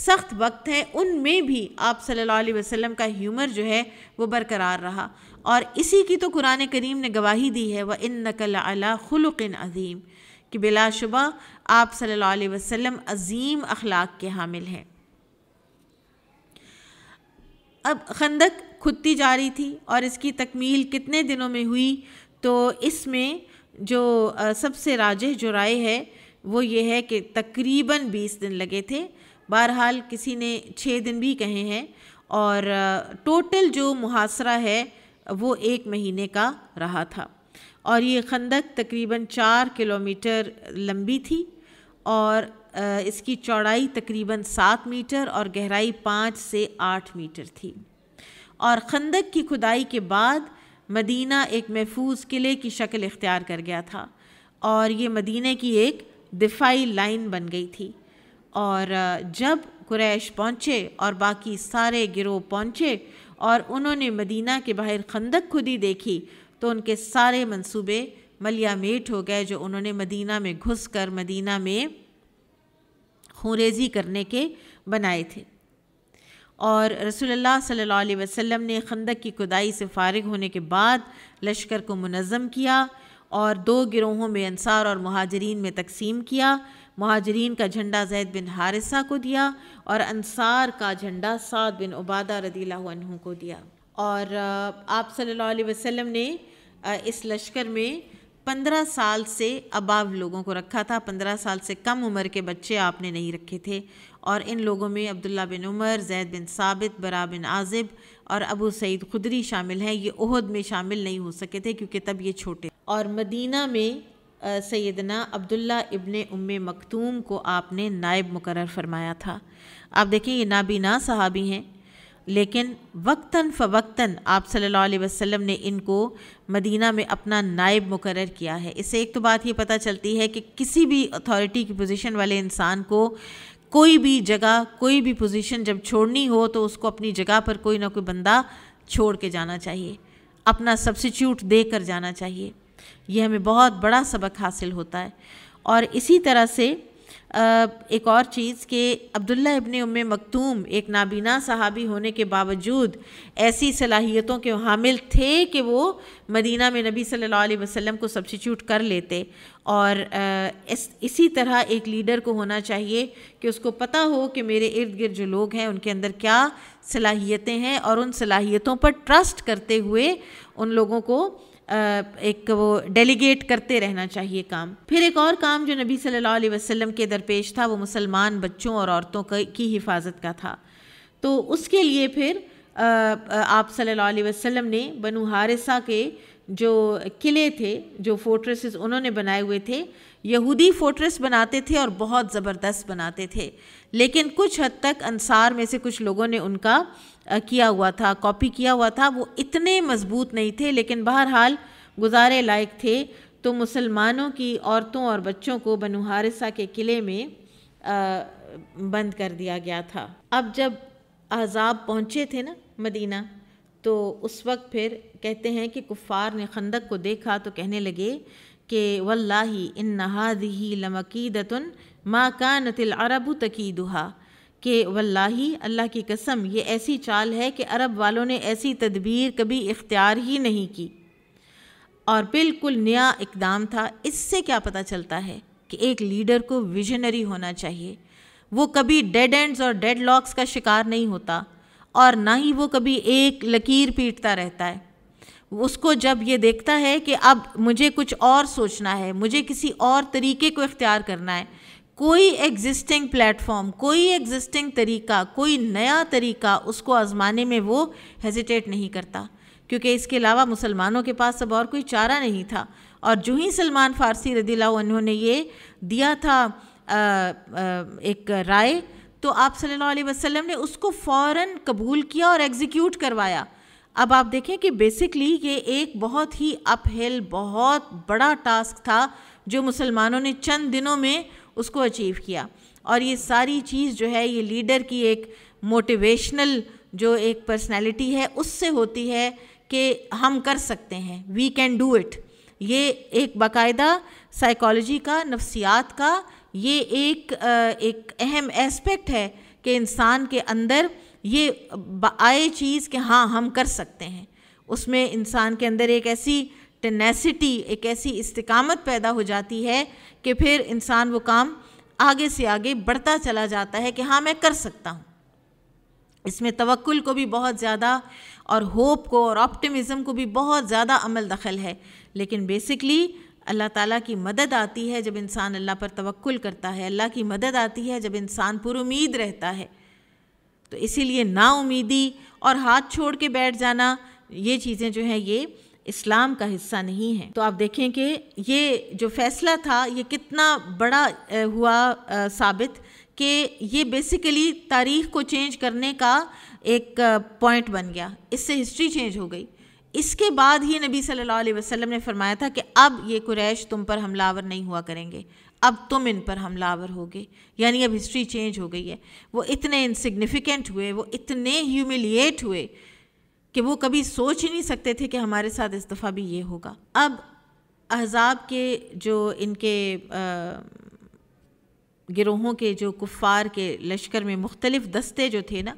सख्त वक्त हैं उनमें भी आप सल्लल्लाहु अलैहि वसल्लम का ह्यूमर जो है वो बरकरार रहा और इसी की तो कुरान करीम ने गवाही दी है वह इन नकल अला खुलकिन अज़ीम कि बिलाशुबा आप सल्लल्लाहु अलैहि वसल्लम अज़ीम अखलाक के हामिल हैं अब खंदक खुदती जा रही थी और इसकी तकमील कितने दिनों में हुई तो इसमें जो सबसे राजह जो राय है वो ये है कि तकरीबन बीस दिन लगे थे बहरहाल किसी ने छः दिन भी कहे हैं और टोटल जो मुहासरा है वो एक महीने का रहा था और ये खंदक तकरीबन चार किलोमीटर लंबी थी और इसकी चौड़ाई तकरीबन सात मीटर और गहराई पाँच से आठ मीटर थी और खंदक की खुदाई के बाद मदीना एक महफूज किले की शक्ल इख्तियार कर गया था और ये मदीने की एक दिफाई लाइन बन गई थी और जब कुरैश पहुँचे और बाकी सारे गिरोह पहुँचे और उन्होंने मदीना के बाहर खंदक खुदी देखी तो उनके सारे मंसूबे मेट हो गए जो उन्होंने मदीना में घुस कर मदीना में खूरेजी करने के बनाए थे और रसोल्ला सल्ला वसम ने खंदक की खुदाई से फारग होने के बाद लश्कर को मनज़म किया और दो गिरोहों में अंसार और महाजरीन में तकसीम किया महाजरीन का झंडा जैद बिन हारिसा को दिया और अंसार का झंडा साद बिन उबादा रदी को दिया और आप सल्लल्लाहु अलैहि वसल्लम ने इस लश्कर में पंद्रह साल से अबाव लोगों को रखा था पंद्रह साल से कम उम्र के बच्चे आपने नहीं रखे थे और इन लोगों में अब्दुल्ला बिन उमर जैद बिन साबित बरा बिन आजिब और अबू सईद खुदरी शामिल हैं ये उहद में शामिल नहीं हो सके थे क्योंकि तब ये छोटे और मदीना में सैदना अब्दुल्ला इबन उम मखतूम को आपने नायब मुकर फरमाया था आप देखें ये नाबीना सहाबी हैं लेकिन वक्ता फ़वक्ता आप सल्ला वसम ने इनको मदीना में अपना नायब मुकर किया है इससे एक तो बात ये पता चलती है कि किसी भी अथॉरिटी की पोजिशन वाले इंसान को कोई भी जगह कोई भी पोज़िशन जब छोड़नी हो तो उसको अपनी जगह पर कोई ना कोई बंदा छोड़ के जाना चाहिए अपना सब्सिट्यूट दे कर जाना चाहिए ये हमें बहुत बड़ा सबक हासिल होता है और इसी तरह से एक और चीज़ के अब्दुल्ला इबन उम मकतूम एक नाबीना सहाबी होने के बावजूद ऐसी सलाहियतों के हामिल थे कि वो मदीना में नबी सल्लल्लाहु अलैहि वसल्लम को सब्सिट्यूट कर लेते और इस इसी तरह एक लीडर को होना चाहिए कि उसको पता हो कि मेरे इर्द गिर्द जो लोग हैं उनके अंदर क्या सलाहियतें हैं और उन सलाहियतों पर ट्रस्ट करते हुए उन लोगों को एक वो डेलीगेट करते रहना चाहिए काम फिर एक और काम जो नबी सल्लल्लाहु अलैहि वसल्लम के दरपेश था वो मुसलमान बच्चों और औरतों की हिफाजत का था तो उसके लिए फिर आप सल्लल्लाहु अलैहि वसल्लम ने बनु हारिसा के जो किले थे जो फ़ोट्रेस उन्होंने बनाए हुए थे यहूदी फोर्ट्रेस बनाते थे और बहुत ज़बरदस्त बनाते थे लेकिन कुछ हद तक अंसार में से कुछ लोगों ने उनका किया हुआ था कॉपी किया हुआ था वो इतने मजबूत नहीं थे लेकिन बहरहाल गुजारे लायक थे तो मुसलमानों की औरतों और बच्चों को बनु हारिसा के किले में आ, बंद कर दिया गया था अब जब अजाब पहुँचे थे ना मदीना तो उस वक्त फिर कहते हैं कि कुफ़ार ने खंदक को देखा तो कहने लगे कि वल्ला इन नहाद ही लमकीदतन माँ नतिल अरब तकी दुहा कि वल्लाही अल्लाह की कसम ये ऐसी चाल है कि अरब वालों ने ऐसी तदबीर कभी इख्तियार ही नहीं की और बिल्कुल नया इकदाम था इससे क्या पता चलता है कि एक लीडर को विजनरी होना चाहिए वो कभी डेड एंड्स और डेड लॉक्स का शिकार नहीं होता और ना ही वो कभी एक लकीर पीटता रहता है उसको जब ये देखता है कि अब मुझे कुछ और सोचना है मुझे किसी और तरीके को इख्तियार करना है कोई एग्जिस्टिंग प्लेटफॉर्म कोई एग्जिस्टिंग तरीका कोई नया तरीका उसको आज़माने में वो हेजिटेट नहीं करता क्योंकि इसके अलावा मुसलमानों के पास अब और कोई चारा नहीं था और जो ही सलमान फ़ारसी रदीला उन्होंने ये दिया था आ, आ, एक राय तो आप सल्लल्लाहु अलैहि वसल्लम ने उसको फ़ौर कबूल किया और एग्जीक्यूट करवाया अब आप देखें कि बेसिकली ये एक बहुत ही अपहिल बहुत बड़ा टास्क था जो मुसलमानों ने चंद दिनों में उसको अचीव किया और ये सारी चीज़ जो है ये लीडर की एक मोटिवेशनल जो एक पर्सनैलिटी है उससे होती है कि हम कर सकते हैं वी कैन डू इट ये एक बाकायदा साइकोलॉजी का नफ्सियात का ये एक एक अहम एस्पेक्ट है कि इंसान के अंदर ये आए चीज़ कि हाँ हम कर सकते हैं उसमें इंसान के अंदर एक ऐसी टेनेसिटी एक ऐसी इस्तकामत पैदा हो जाती है कि फिर इंसान वो काम आगे से आगे बढ़ता चला जाता है कि हाँ मैं कर सकता हूँ इसमें तवक्ल को भी बहुत ज़्यादा और होप को और ऑप्टिमिज़म को भी बहुत ज़्यादा अमल दखल है लेकिन बेसिकली अल्लाह ताला की मदद आती है जब इंसान अल्लाह पर तवक्ल करता है अल्लाह की मदद आती है जब इंसान पुरुद रहता है तो इसीलिए नाउमीदी और हाथ छोड़ के बैठ जाना ये चीज़ें जो हैं ये इस्लाम का हिस्सा नहीं है तो आप देखें कि ये जो फैसला था ये कितना बड़ा हुआ साबित कि ये बेसिकली तारीख को चेंज करने का एक पॉइंट बन गया इससे हिस्ट्री चेंज हो गई इसके बाद ही नबी सल्लल्लाहु अलैहि वसल्लम ने फरमाया था कि अब ये कुरैश तुम पर हमलावर नहीं हुआ करेंगे अब तुम इन पर हमलावर होगे यानी अब हिस्ट्री चेंज हो गई है वो इतने इनसिग्निफिकेंट हुए वो इतने ह्यूमिलिएट हुए कि वो कभी सोच ही नहीं सकते थे कि हमारे साथ इस दफ़ा भी ये होगा अब अहजाब के जो इनके गिरोहों के जो कुफ़ार के लश्कर में मुख्तलिफ़ दस्ते जो थे ना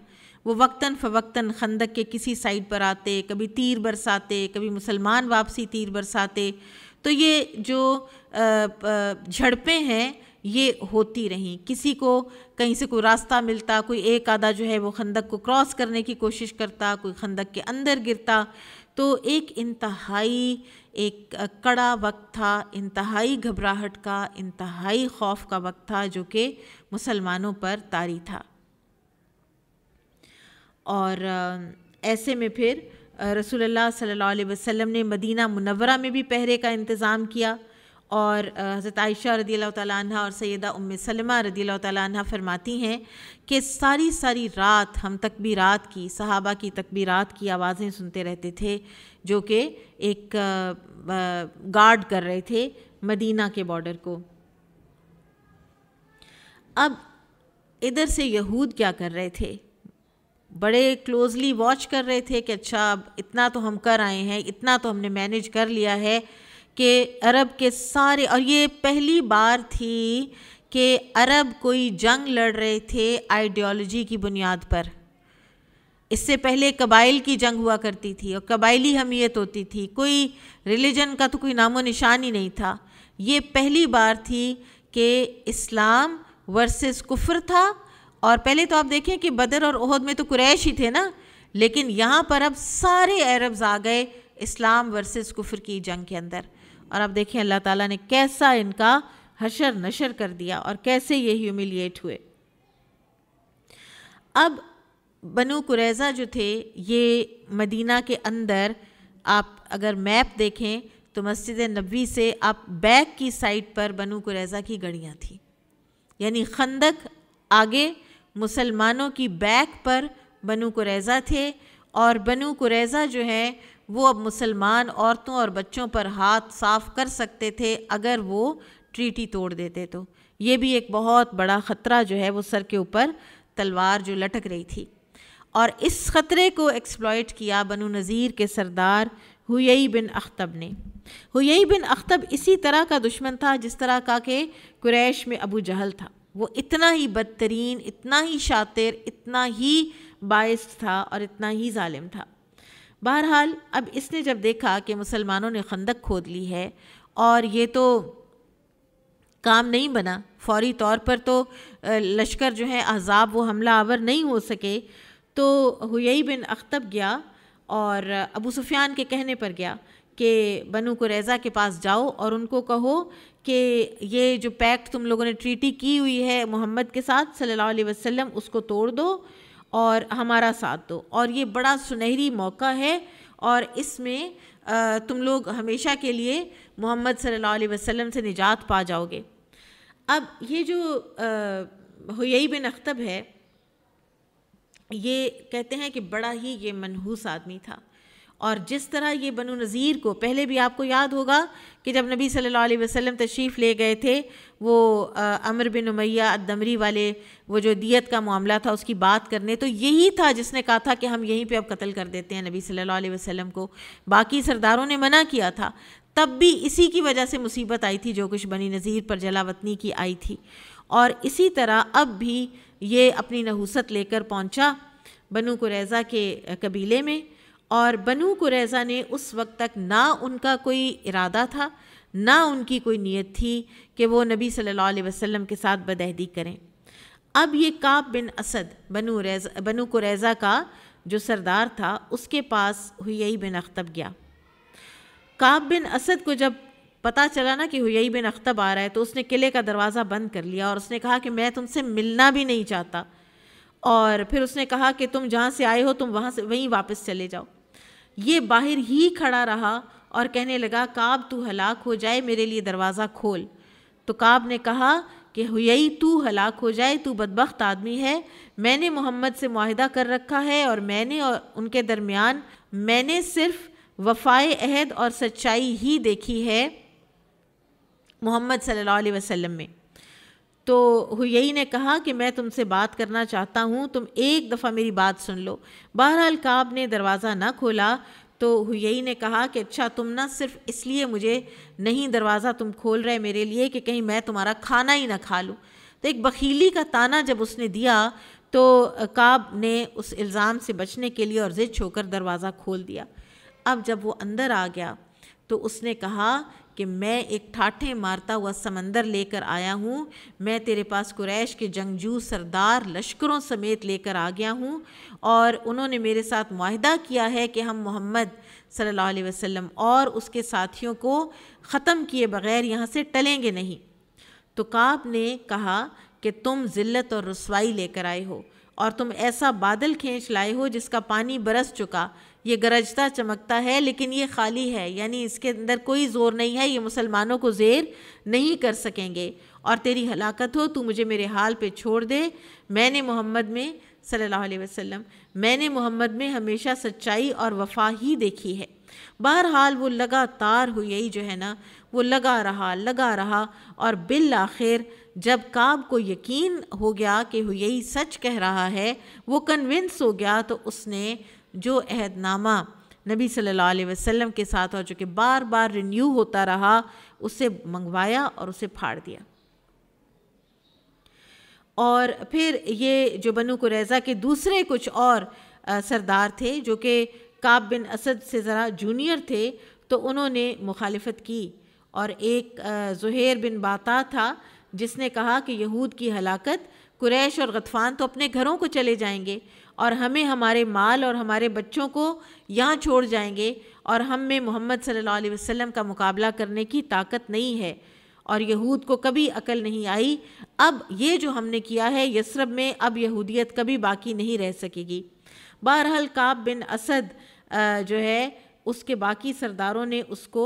वो वक्ता फ़वक्ता खंदक के किसी साइड पर आते कभी तीर बरसाते कभी मुसलमान वापसी तीर बरसाते तो ये जो झड़पें हैं ये होती रहीं किसी को कहीं से कोई रास्ता मिलता कोई एक आधा जो है वो खंदक को क्रॉस करने की कोशिश करता कोई खंदक के अंदर गिरता तो एक इंतहाई एक कड़ा वक्त था इंतहाई घबराहट का इंतहाई खौफ का वक्त था जो कि मुसलमानों पर तारी था और ऐसे में फिर रसूलुल्लाह सल्लल्लाहु अलैहि वसल्लम ने मदीना मुनवरा में भी पहरे का इंतज़ाम किया और हज़रत आयशा रदी तला और सैदा उम सलमा रदी तला फरमाती हैं कि सारी सारी रात हम तकबीरात की सहाबा की तकबीरात की आवाज़ें सुनते रहते थे जो कि एक गार्ड कर रहे थे मदीना के बॉर्डर को अब इधर से यहूद क्या कर रहे थे बड़े क्लोजली वॉच कर रहे थे कि अच्छा अब इतना तो हम कर आए हैं इतना तो हमने मैनेज कर लिया है के अरब के सारे और ये पहली बार थी कि अरब कोई जंग लड़ रहे थे आइडियोलॉजी की बुनियाद पर इससे पहले कबाइल की जंग हुआ करती थी और कबाइली हमीयत होती थी कोई रिलीजन का तो कोई नामो निशान ही नहीं था ये पहली बार थी कि इस्लाम वर्सेस कुफर था और पहले तो आप देखें कि बदर और उहद में तो कुरैश ही थे ना लेकिन यहाँ पर अब सारे अरब्स आ गए इस्लाम वर्सेस कुफर की जंग के अंदर और आप देखें अल्लाह ताला ने कैसा इनका हशर नशर कर दिया और कैसे ये ह्यूमिलिएट हुए अब बनु कुरैज़ा जो थे ये मदीना के अंदर आप अगर मैप देखें तो मस्जिद नबी से आप बैक की साइड पर बनु कुरैज़ा की गड़ियाँ थी यानी खंदक आगे मुसलमानों की बैक पर बनु कुरैज़ा थे और बनु कुरैज़ा जो है वो अब मुसलमान औरतों और बच्चों पर हाथ साफ कर सकते थे अगर वो ट्रीटी तोड़ देते तो ये भी एक बहुत बड़ा ख़तरा जो है वो सर के ऊपर तलवार जो लटक रही थी और इस ख़तरे को एक्सप्लॉयट किया बनु नज़ीर के सरदार हुई बिन अख्तब ने हुई बिन अख्तब इसी तरह का दुश्मन था जिस तरह का के कुरैश में अबू जहल था वो इतना ही बदतरीन इतना ही शातिर इतना ही बायस था और इतना ही ालिम था बहरहाल अब इसने जब देखा कि मुसलमानों ने खंदक खोद ली है और ये तो काम नहीं बना फौरी तौर पर तो लश्कर जो है अहजाब वो हमला आवर नहीं हो सके तो हुई बिन अख्तब गया और अबू सुफियान के कहने पर गया कि बनु कुरैज़ा के पास जाओ और उनको कहो कि ये जो पैक्ट तुम लोगों ने ट्रीटी की हुई है मोहम्मद के साथ सल्लल्लाहु अलैहि वसल्लम उसको तोड़ दो और हमारा साथ दो और ये बड़ा सुनहरी मौका है और इसमें तुम लोग हमेशा के लिए मोहम्मद सल्लल्लाहु अलैहि वसल्लम से निजात पा जाओगे अब ये जो हुई बिन अख्तब है ये कहते हैं कि बड़ा ही ये मनहूस आदमी था और जिस तरह ये बनु नज़ीर को पहले भी आपको याद होगा कि जब नबी सल्लल्लाहु अलैहि वसल्लम तशरीफ़ ले गए थे वो अमर बिन उमैया दमरी वाले वो जो दियत का मामला था उसकी बात करने तो यही था जिसने कहा था कि हम यहीं पे अब कत्ल कर देते हैं नबी सल्लल्लाहु अलैहि वसल्लम को बाकी सरदारों ने मना किया था तब भी इसी की वजह से मुसीबत आई थी जो कुछ बनी नज़ीर पर जलावतनी की आई थी और इसी तरह अब भी ये अपनी नहूसत लेकर पहुँचा बनु कुरैज़ा के कबीले में और बनु कुरैजा ने उस वक्त तक ना उनका कोई इरादा था ना उनकी कोई नीयत थी कि वो नबी सल्लल्लाहु अलैहि वसल्लम के साथ बदहदी करें अब ये काब बिन असद बनु रेजा बनु कुरैज़ा का जो सरदार था उसके पास हुई बिन अख्तब गया काब बिन असद को जब पता चला ना कि हुई बिन अख्तब आ रहा है तो उसने किले का दरवाज़ा बंद कर लिया और उसने कहा कि मैं तुमसे मिलना भी नहीं चाहता और फिर उसने कहा कि तुम जहाँ से आए हो तुम वहाँ से वहीं वापस चले जाओ ये बाहर ही खड़ा रहा और कहने लगा काब तू हलाक हो जाए मेरे लिए दरवाज़ा खोल तो काब ने कहा कि हुई तू हलाक हो जाए तू बदबخت आदमी है मैंने मोहम्मद से माहिदा कर रखा है और मैंने और उनके दरमियान मैंने सिर्फ वफाए अहद और सच्चाई ही देखी है मोहम्मद सल्लल्लाहु अलैहि वसल्लम में तो हुई ने कहा कि मैं तुमसे बात करना चाहता हूँ तुम एक दफ़ा मेरी बात सुन लो बहरहाल काब ने दरवाज़ा ना खोला तो हुई ने कहा कि अच्छा तुम ना सिर्फ इसलिए मुझे नहीं दरवाज़ा तुम खोल रहे मेरे लिए कि कहीं मैं तुम्हारा खाना ही ना खा लूँ तो एक बखीली का ताना जब उसने दिया तो काब ने उस इल्ज़ाम से बचने के लिए और ज़िद छोकर दरवाज़ा खोल दिया अब जब वो अंदर आ गया तो उसने कहा कि मैं एक ठाठे मारता हुआ समंदर लेकर आया हूँ मैं तेरे पास कुरैश के जंगजू सरदार लश्करों समेत लेकर आ गया हूँ और उन्होंने मेरे साथ माहिदा किया है कि हम मोहम्मद सल्लल्लाहु अलैहि वसल्लम और उसके साथियों को ख़त्म किए बग़ैर यहाँ से टलेंगे नहीं तो काब ने कहा कि तुम ज़िल्त और रसवाई लेकर आए हो और तुम ऐसा बादल खींच लाए हो जिसका पानी बरस चुका ये गरजता चमकता है लेकिन ये खाली है यानी इसके अंदर कोई ज़ोर नहीं है ये मुसलमानों को जेर नहीं कर सकेंगे और तेरी हलाकत हो तू मुझे मेरे हाल पे छोड़ दे मैंने मोहम्मद में सल्लल्लाहु अलैहि वसल्लम मैंने मोहम्मद में हमेशा सच्चाई और वफा ही देखी है बहरहाल वो लगातार हुई यही जो है ना वो लगा रहा लगा रहा और बिल आखिर जब काब को यकीन हो गया कि हुई सच कह रहा है वो कन्विंस हो गया तो उसने जो अहदनामा नबी सल्लल्लाहु अलैहि वसल्लम के साथ और जो कि बार बार रिन्यू होता रहा उसे मंगवाया और उसे फाड़ दिया और फिर ये जो बनु कुरैज़ा के दूसरे कुछ और सरदार थे जो कि काब बिन असद से ज़रा जूनियर थे तो उन्होंने मुखालफत की और एक जहैर बिन बाता था जिसने कहा कि यहूद की हलाकत कुरैश और गतफ़ान तो अपने घरों को चले जाएंगे और हमें हमारे माल और हमारे बच्चों को यहाँ छोड़ जाएंगे और हम में मोहम्मद सल्लल्लाहु अलैहि वसल्लम का मुकाबला करने की ताकत नहीं है और यहूद को कभी अकल नहीं आई अब ये जो हमने किया है यसरब में अब यहूदियत कभी बाकी नहीं रह सकेगी बहरहाल काब बिन असद जो है उसके बाकी सरदारों ने उसको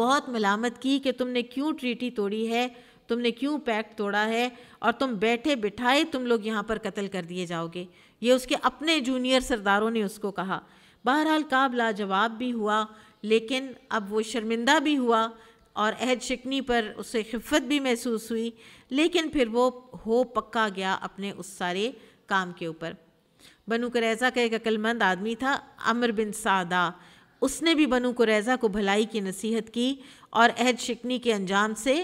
बहुत मलामत की कि तुमने क्यों ट्रीटी तोड़ी है तुमने क्यों पैक्ट तोड़ा है और तुम बैठे बिठाए तुम लोग यहाँ पर कत्ल कर दिए जाओगे ये उसके अपने जूनियर सरदारों ने उसको कहा बहरहाल काब लाजवाब भी हुआ लेकिन अब वो शर्मिंदा भी हुआ और अहद शिकनी पर उसे खिफत भी महसूस हुई लेकिन फिर वो हो पक्का गया अपने उस सारे काम के ऊपर बनु करैज़ा का एक अक्लमंद आदमी था अमर बिन सादा उसने भी बनु करैज़ा को भलाई की नसीहत की और अहद शिकनी के अंजाम से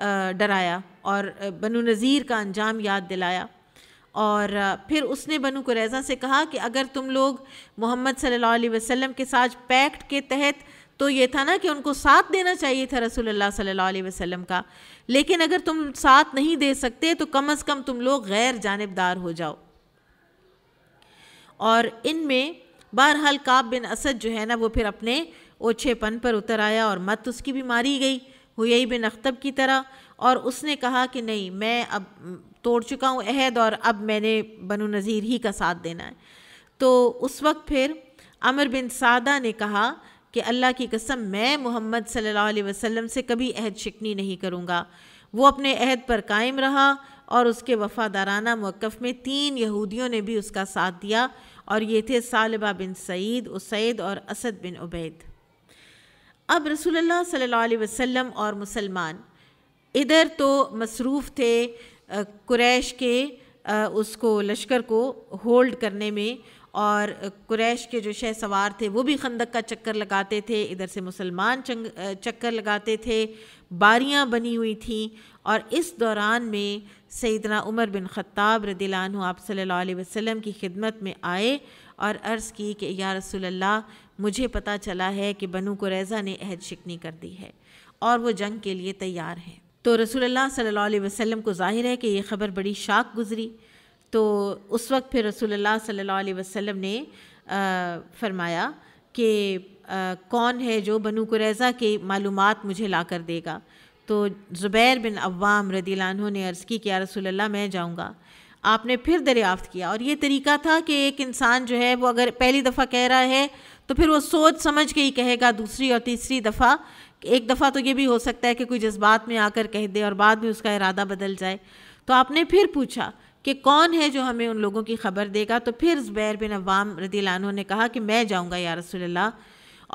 डराया और बनु नज़ीर का अंजाम याद दिलाया और फिर उसने बनु कुरैज़ा से कहा कि अगर तुम लोग मोहम्मद सल्लल्लाहु अलैहि वसल्लम के साथ पैक्ट के तहत तो ये था ना कि उनको साथ देना चाहिए था रसूलुल्लाह सल्लल्लाहु अलैहि वसल्लम का लेकिन अगर तुम साथ नहीं दे सकते तो कम अज़ कम तुम लोग गैर जानबदार हो जाओ और इनमें बहरहाल काब बिन असद जो है ना वो फिर अपने ओछेपन पर उतर आया और मत उसकी भी मारी गई हुई बिन अख्तब की तरह और उसने कहा कि नहीं मैं अब तोड़ चुका हूँ अहद और अब मैंने बनु नज़ीर ही का साथ देना है तो उस वक्त फिर अमर बिन सादा ने कहा कि अल्लाह की कसम मैं मोहम्मद सल्लल्लाहु अलैहि वसल्लम से कभी अहद शिकनी नहीं करूँगा वो अपने अहद पर कायम रहा और उसके वफ़ादाराना मौक़ में तीन यहूदियों ने भी उसका साथ दिया और ये थे सालबा बिन सईद उसैद और असद बिन उबैद अब रसूलुल्लाह सल्लल्लाहु अलैहि वसल्लम और मुसलमान इधर तो मसरूफ़ थे कुरैश के आ, उसको लश्कर को होल्ड करने में और कुरैश के जो शह सवार थे वो भी खंदक का चक्कर लगाते थे इधर से मुसलमान चक्कर लगाते थे बारियां बनी हुई थीं और इस दौरान में सैदना उमर बिन ख़त्ताब रदीलान आप सल्लल्लाहु अलैहि वसल्लम की खिदमत में आए और अर्ज़ की कि या रसोल्ला मुझे पता चला है कि बनु कुरैजा ने अहद शिकनी कर दी है और वो जंग के लिए तैयार हैं तो रसूलुल्लाह सल्लल्लाहु अलैहि वसल्लम को जाहिर है कि ये ख़बर बड़ी शाख गुज़री तो उस वक्त फिर रसूलुल्लाह सल्लल्लाहु अलैहि वसल्लम ने फरमाया कि कौन है जो बनु कुरैज़ा की मालूम मुझे ला कर देगा तो ज़ुबैर बिन अवाम रदीलानों ने अर्ज़ की कि या रसूलल्लाह मैं जाऊँगा आपने फिर दरियाफ़त किया और ये तरीका था कि एक इंसान जो है वो अगर पहली दफ़ा कह रहा है तो फिर वो सोच समझ के ही कहेगा दूसरी और तीसरी दफ़ा एक दफ़ा तो ये भी हो सकता है कि कोई जज्बात में आकर कह दे और बाद में उसका इरादा बदल जाए तो आपने फिर पूछा कि कौन है जो हमें उन लोगों की खबर देगा तो फिर ज़ुबैर बिन अवाम रदी लानों ने कहा कि मैं जाऊँगा या रसोल्ला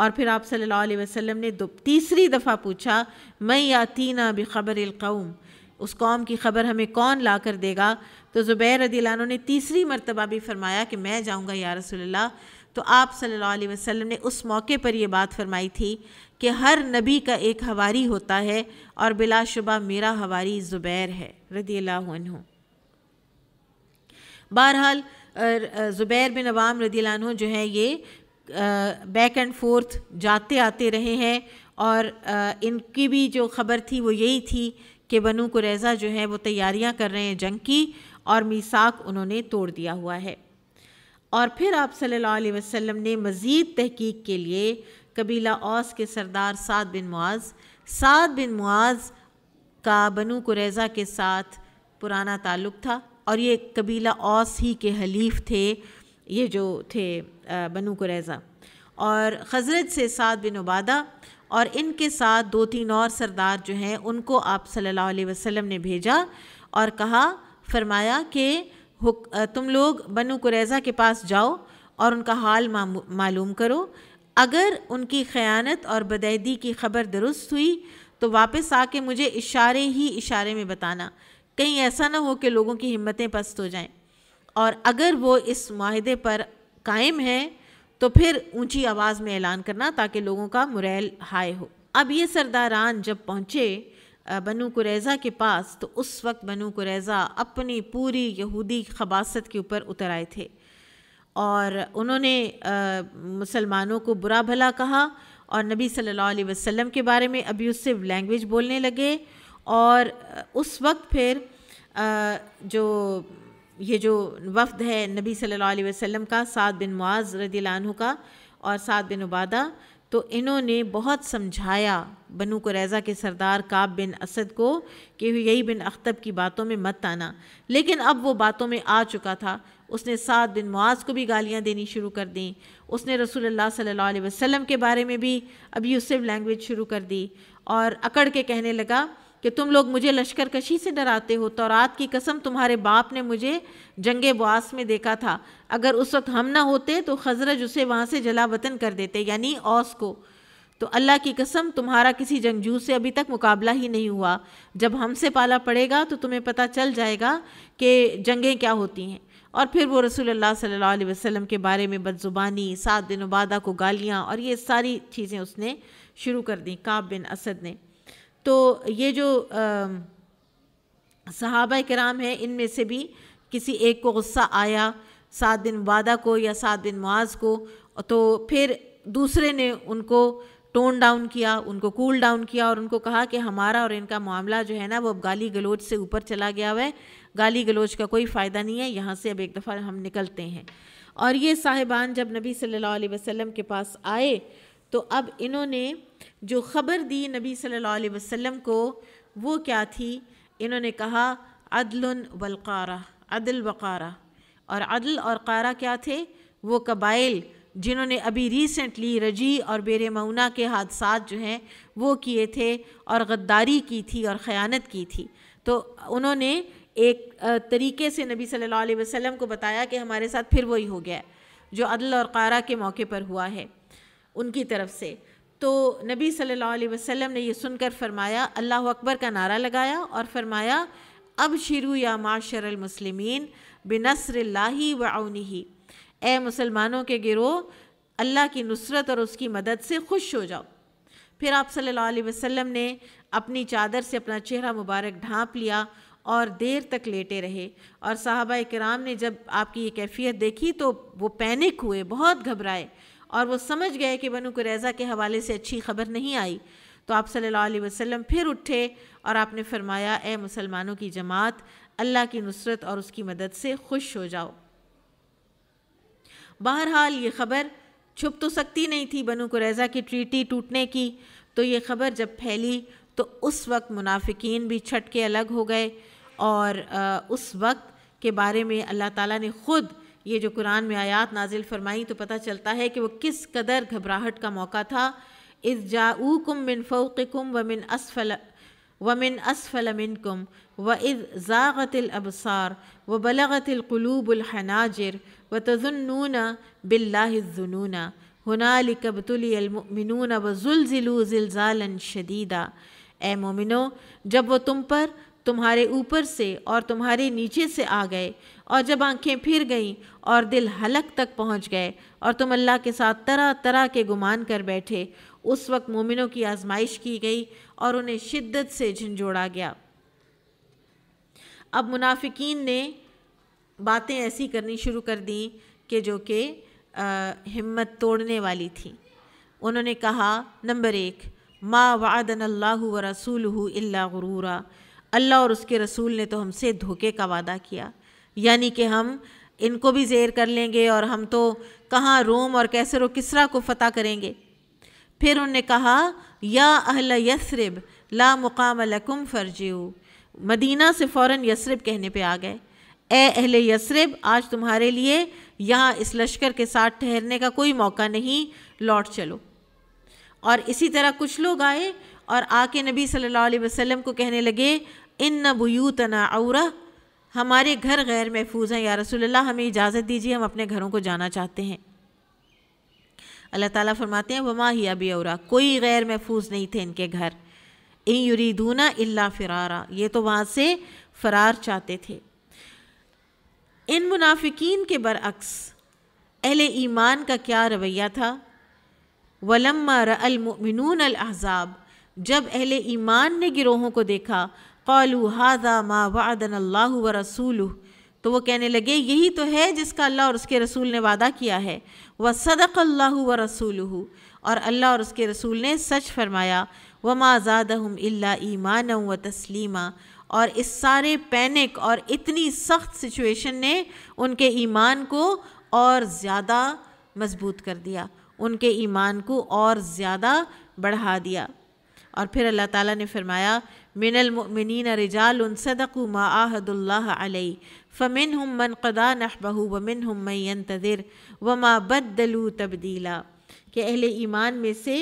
और फिर आप सल्लल्लाहु अलैहि वसल्लम ने तीसरी दफ़ा पूछा मैं या यातीना ख़बर कौम उस कौम की खबर हमें कौन ला कर देगा तो ज़ुबैर रदी लानों ने तीसरी मरतबा भी फरमाया कि मैं जाऊँगा या रसोल्ला तो आप सल्लल्लाहु अलैहि वसल्लम ने उस मौके पर यह बात फरमाई थी कि हर नबी का एक हवारी होता है और बिलाशुबा मेरा हवारी ज़ुबैर है रदी अल्लाह बहरहाल ज़ुबैर बिन अवाम रदी जो हैं ये बैक एंड फोर्थ जाते आते रहे हैं और इनकी भी जो ख़बर थी वो यही थी कि बनू कुरैज़ा जो है वो तैयारियां कर रहे हैं जंग की और मीसाक उन्होंने तोड़ दिया हुआ है और फिर आप सल्लल्लाहु अलैहि वसल्लम ने मज़ीद तहकीक के लिए कबीला ओस के सरदार साद बिन मुआज़ साद बिन मुआज़ का बनु कुरैज़ा के साथ पुराना ताल्लुक़ था और ये कबीला ओस ही के हलीफ थे ये जो थे बनु कुरैज़ा और हजरत से साद बिन उबादा और इनके साथ दो तीन और सरदार जो हैं उनको आप सल्लल्लाहु अलैहि वसल्लम ने भेजा और कहा फरमाया कि तुम लोग बनु कुरैज़ा के पास जाओ और उनका हाल मालूम करो अगर उनकी ख़यानत और बदैदी की खबर दुरुस्त हुई तो वापस आके मुझे इशारे ही इशारे में बताना कहीं ऐसा ना हो कि लोगों की हिम्मतें पस्त हो जाएं और अगर वो इस माहदे पर कायम हैं तो फिर ऊंची आवाज़ में ऐलान करना ताकि लोगों का मुरैल हाय हो अब ये सरदारान जब पहुँचे बनु कुरैज़ा के पास तो उस वक्त बनु कुरैज़ा अपनी पूरी यहूदी खबासत के ऊपर उतर आए थे और उन्होंने मुसलमानों को बुरा भला कहा और नबी सल्लल्लाहु अलैहि वसल्लम के बारे में अब्यूसिव लैंग्वेज बोलने लगे और उस वक्त फिर जो ये जो वफ्द है नबी सल्लल्लाहु अलैहि वसल्लम का सात बिन मुआज़ रदी का और सात बिन उबादा तो इन्होंने बहुत समझाया बनू कुरैज़ा के सरदार काब बिन असद को कि यही बिन अख्तब की बातों में मत आना लेकिन अब वो बातों में आ चुका था उसने सात बिन मुआज़ को भी गालियाँ देनी शुरू कर दी उसने रसूल सल्लल्लाहु अलैहि वसल्लम के बारे में भी अब्यूसिव लैंग्वेज शुरू कर दी और अकड़ के कहने लगा कि तुम लोग मुझे लश्कर कशी से डराते हो रात की कसम तुम्हारे बाप ने मुझे जंग बुआस में देखा था अगर उस वक्त हम ना होते तो खजरज उसे वहाँ से जला वतन कर देते यानी औस को तो अल्लाह की कसम तुम्हारा किसी जंगजू से अभी तक मुकाबला ही नहीं हुआ जब हमसे पाला पड़ेगा तो तुम्हें पता चल जाएगा कि जंगें क्या होती हैं और फिर वो रसूल अल्लाह सल्लल्लाहु अलैहि वसल्लम के बारे में बदज़ुबानी सात दिन वादा को गालियाँ और ये सारी चीज़ें उसने शुरू कर दी काब बिन असद ने तो ये जो सहाबा कराम है इनमें से भी किसी एक को गुस्सा आया सात दिन वादा को या सात दिन मुआज को तो फिर दूसरे ने उनको टोन डाउन किया उनको कूल डाउन किया और उनको कहा कि हमारा और इनका मामला जो है ना वो अब गाली गलोच से ऊपर चला गया है गाली गलोच का कोई फ़ायदा नहीं है यहाँ से अब एक दफ़ा हम निकलते हैं और ये साहिबान जब नबी सल्लल्लाहु अलैहि वसल्लम के पास आए तो अब इन्होंने जो ख़बर दी नबी सल्लल्लाहु अलैहि वसल्लम को वो क्या थी इन्होंने कहा अदल वलकारा अदल वकारा और अदल और कारा क्या थे वो कबाइल जिन्होंने अभी रिसेंटली रजी और बेर मऊना के हादसा जो हैं वो किए थे और गद्दारी की थी और ख़यानत की थी तो उन्होंने एक तरीके से नबी सल्लल्लाहु अलैहि वसल्लम को बताया कि हमारे साथ फिर वही हो गया जो अदल और कारा के मौके पर हुआ है उनकी तरफ से तो नबी सल्लल्लाहु अलैहि वसल्लम ने यह सुनकर फरमाया अल्लाह अकबर का नारा लगाया और फरमाया अब शिरू या माशर मुसलिमीन बिनसर लाही वनी ए मुसलमानों के गिरोह अल्लाह की नुसरत और उसकी मदद से खुश हो जाओ फिर आप सल्लल्लाहु अलैहि वसल्लम ने अपनी चादर से अपना चेहरा मुबारक ढांप लिया और देर तक लेटे रहे और साहबा कराम ने जब आपकी ये कैफियत देखी तो वो पैनिक हुए बहुत घबराए और वो समझ गए कि बनु कुरैज़ा के हवाले से अच्छी खबर नहीं आई तो आप सल्लल्लाहु अलैहि वसल्लम फिर उठे और आपने फरमाया ए मुसलमानों की जमात अल्लाह की नुसरत और उसकी मदद से खुश हो जाओ बहरहाल ये खबर छुप तो सकती नहीं थी बनु कुरैजा की ट्रीटी टूटने की तो ये खबर जब फैली तो उस वक्त मुनाफिकीन भी छट के अलग हो गए और उस वक्त के बारे में अल्लाह ताला ने ख़ुद ये जो कुरान में आयात नाजिल फरमाई तो पता चलता है कि वो किस कदर घबराहट का मौका था इस जाऊ बिन फ़ोक़ फ़ोकुम व मिन असफल वमिन असफलमिनकुम व इज़ ज़ागतिलबसार व बलगतिलकलूबुलहनाजर व तजुनून बिल्लाजुनून हनालिकबतुलमिनून व जुलजिलू जिलजालन शदीदा ए मोमिनो जब वो तुम पर तुम्हारे ऊपर से और तुम्हारे नीचे से आ गए और जब आंखें फिर गईं और दिल हलक तक पहुंच गए और तुम अल्लाह के साथ तरह तरह के गुमान कर बैठे उस वक्त मोमिनों की आजमाइश की गई और उन्हें शिद्दत से झंझोड़ा गया अब मुनाफिकीन ने बातें ऐसी करनी शुरू कर दी कि जो कि हिम्मत तोड़ने वाली थी उन्होंने कहा नंबर एक मा वादन अल्लाह व रसूल इल्ला गुरूरा अल्लाह और उसके रसूल ने तो हमसे धोखे का वादा किया यानी कि हम इनको भी जेर कर लेंगे और हम तो कहाँ रोम और कैसरो किसरा को फ़तह करेंगे फिर उनने कहा या अहल यसरब ला मुकाम लकुम फ़र्जू मदीना से फ़ौर यसरब कहने पे आ गए ए अहल यसरब आज तुम्हारे लिए यहाँ इस लश्कर के साथ ठहरने का कोई मौका नहीं लौट चलो और इसी तरह कुछ लोग आए और आके नबी सल्लल्लाहु अलैहि वसल्लम को कहने लगे इन न बुयूतना औरा हमारे घर गैर महफूज हैं या रसोल्ला हमें इजाज़त दीजिए हम अपने घरों को जाना चाहते हैं अल्लाह ताला फरमाते हैं वमा ही अबी और कोई गैर महफूज नहीं थे इनके घर इन यूरीदूना इल्ला फ़रारा ये तो वहाँ से फ़रार चाहते थे इन मुनाफिकीन के बरअक्स अहल ईमान का क्या रवैया था वलम्मा रमिनून अहज़ाब जब अहल ईमान ने गिरोहों को देखा कौलू हादा मा वादन अल्लाह व रसूल तो वो कहने लगे यही तो है जिसका अल्लाह और उसके रसूल ने वादा किया है व सदक अल्लाह व रसूल और अल्लाह और उसके रसूल ने सच फरमाया व हम इल्ला ईमान व तस्लीमा और इस सारे पैनिक और इतनी सख्त सिचुएशन ने उनके ईमान को और ज़्यादा मजबूत कर दिया उनके ईमान को और ज़्यादा बढ़ा दिया और फिर अल्लाह ताला ने फरमाया मिनलमिन रजाल सदकू माहदुल्ल फ़मिन हम मन कदा नहबहू वमिन हम मैन तदिर वमा बदलू तब्दीला के अहल ईमान में से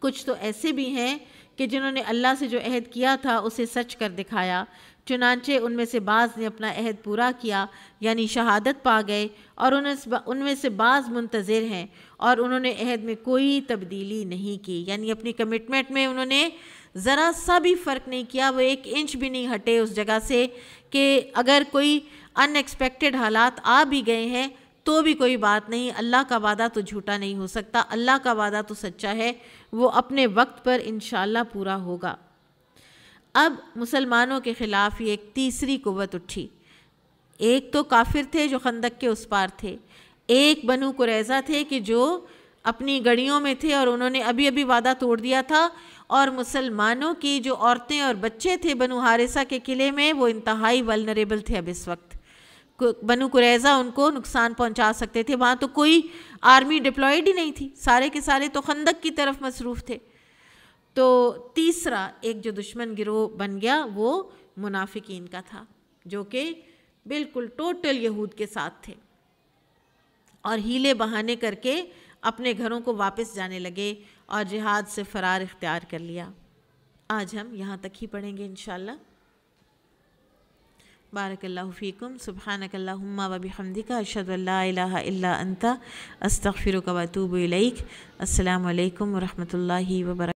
कुछ तो ऐसे भी हैं कि जिन्होंने अल्लाह से जो अहद किया था उसे सच कर दिखाया चुनानचे उनमें से बाज़ ने अपना अहद पूरा किया यानी शहादत पा गए और उनमें से बाज़ मुंतज़र हैं और उन्होंने अहद में कोई तब्दीली नहीं की यानी अपनी कमिटमेंट में उन्होंने જરા સાબિ ફરક ન કેયા વો 1 ઇંચ ભી ન હટે ઉસ જગહ સે કે અગર કોઈ અનએક્સપેક્ટેડ હાલત આ ભી ગયે હે તો ભી કોઈ બાત નહીં અલ્લાહ કા વાદા તો ਝૂટા નહીં હો સકતા અલ્લાહ કા વાદા તો સચ સા હે વો અપને વક્ત પર ઇનશાલ્લા પૂરા હોગા અબ મુસલમાનો કે ખિલાફ એક તીસરી કવત ઉઠી એક તો કાફિર થે જો ખંદક કે ઉસ પાર થે એક બનુ કુરેઝા થે કે જો apni ગડીઓ મેં થે ઓર ઉનહોને અભી અભી વાદા તોડ દિયા થા और मुसलमानों की जो औरतें और बच्चे थे बनु हारिसा के किले में वो इंतहाई वलनरेबल थे अब इस वक्त बनु कुरैज़ा उनको नुकसान पहुंचा सकते थे वहाँ तो कोई आर्मी डिप्लॉयड ही नहीं थी सारे के सारे तो खंदक की तरफ मसरूफ़ थे तो तीसरा एक जो दुश्मन गिरोह बन गया वो मुनाफिकीन का था जो कि बिल्कुल टोटल यहूद के साथ थे और हीले बहाने करके अपने घरों को वापस जाने लगे और जिहाद से फ़रार इख्तियार कर लिया आज हम यहाँ तक ही पढ़ेंगे इन बारकल्लाफ़ीकम सुबहानकल्लाम वबिहमदिका अशदल्ला अंता अस्तफ़िर वतूबलक अल्लाम वरहमल वर्क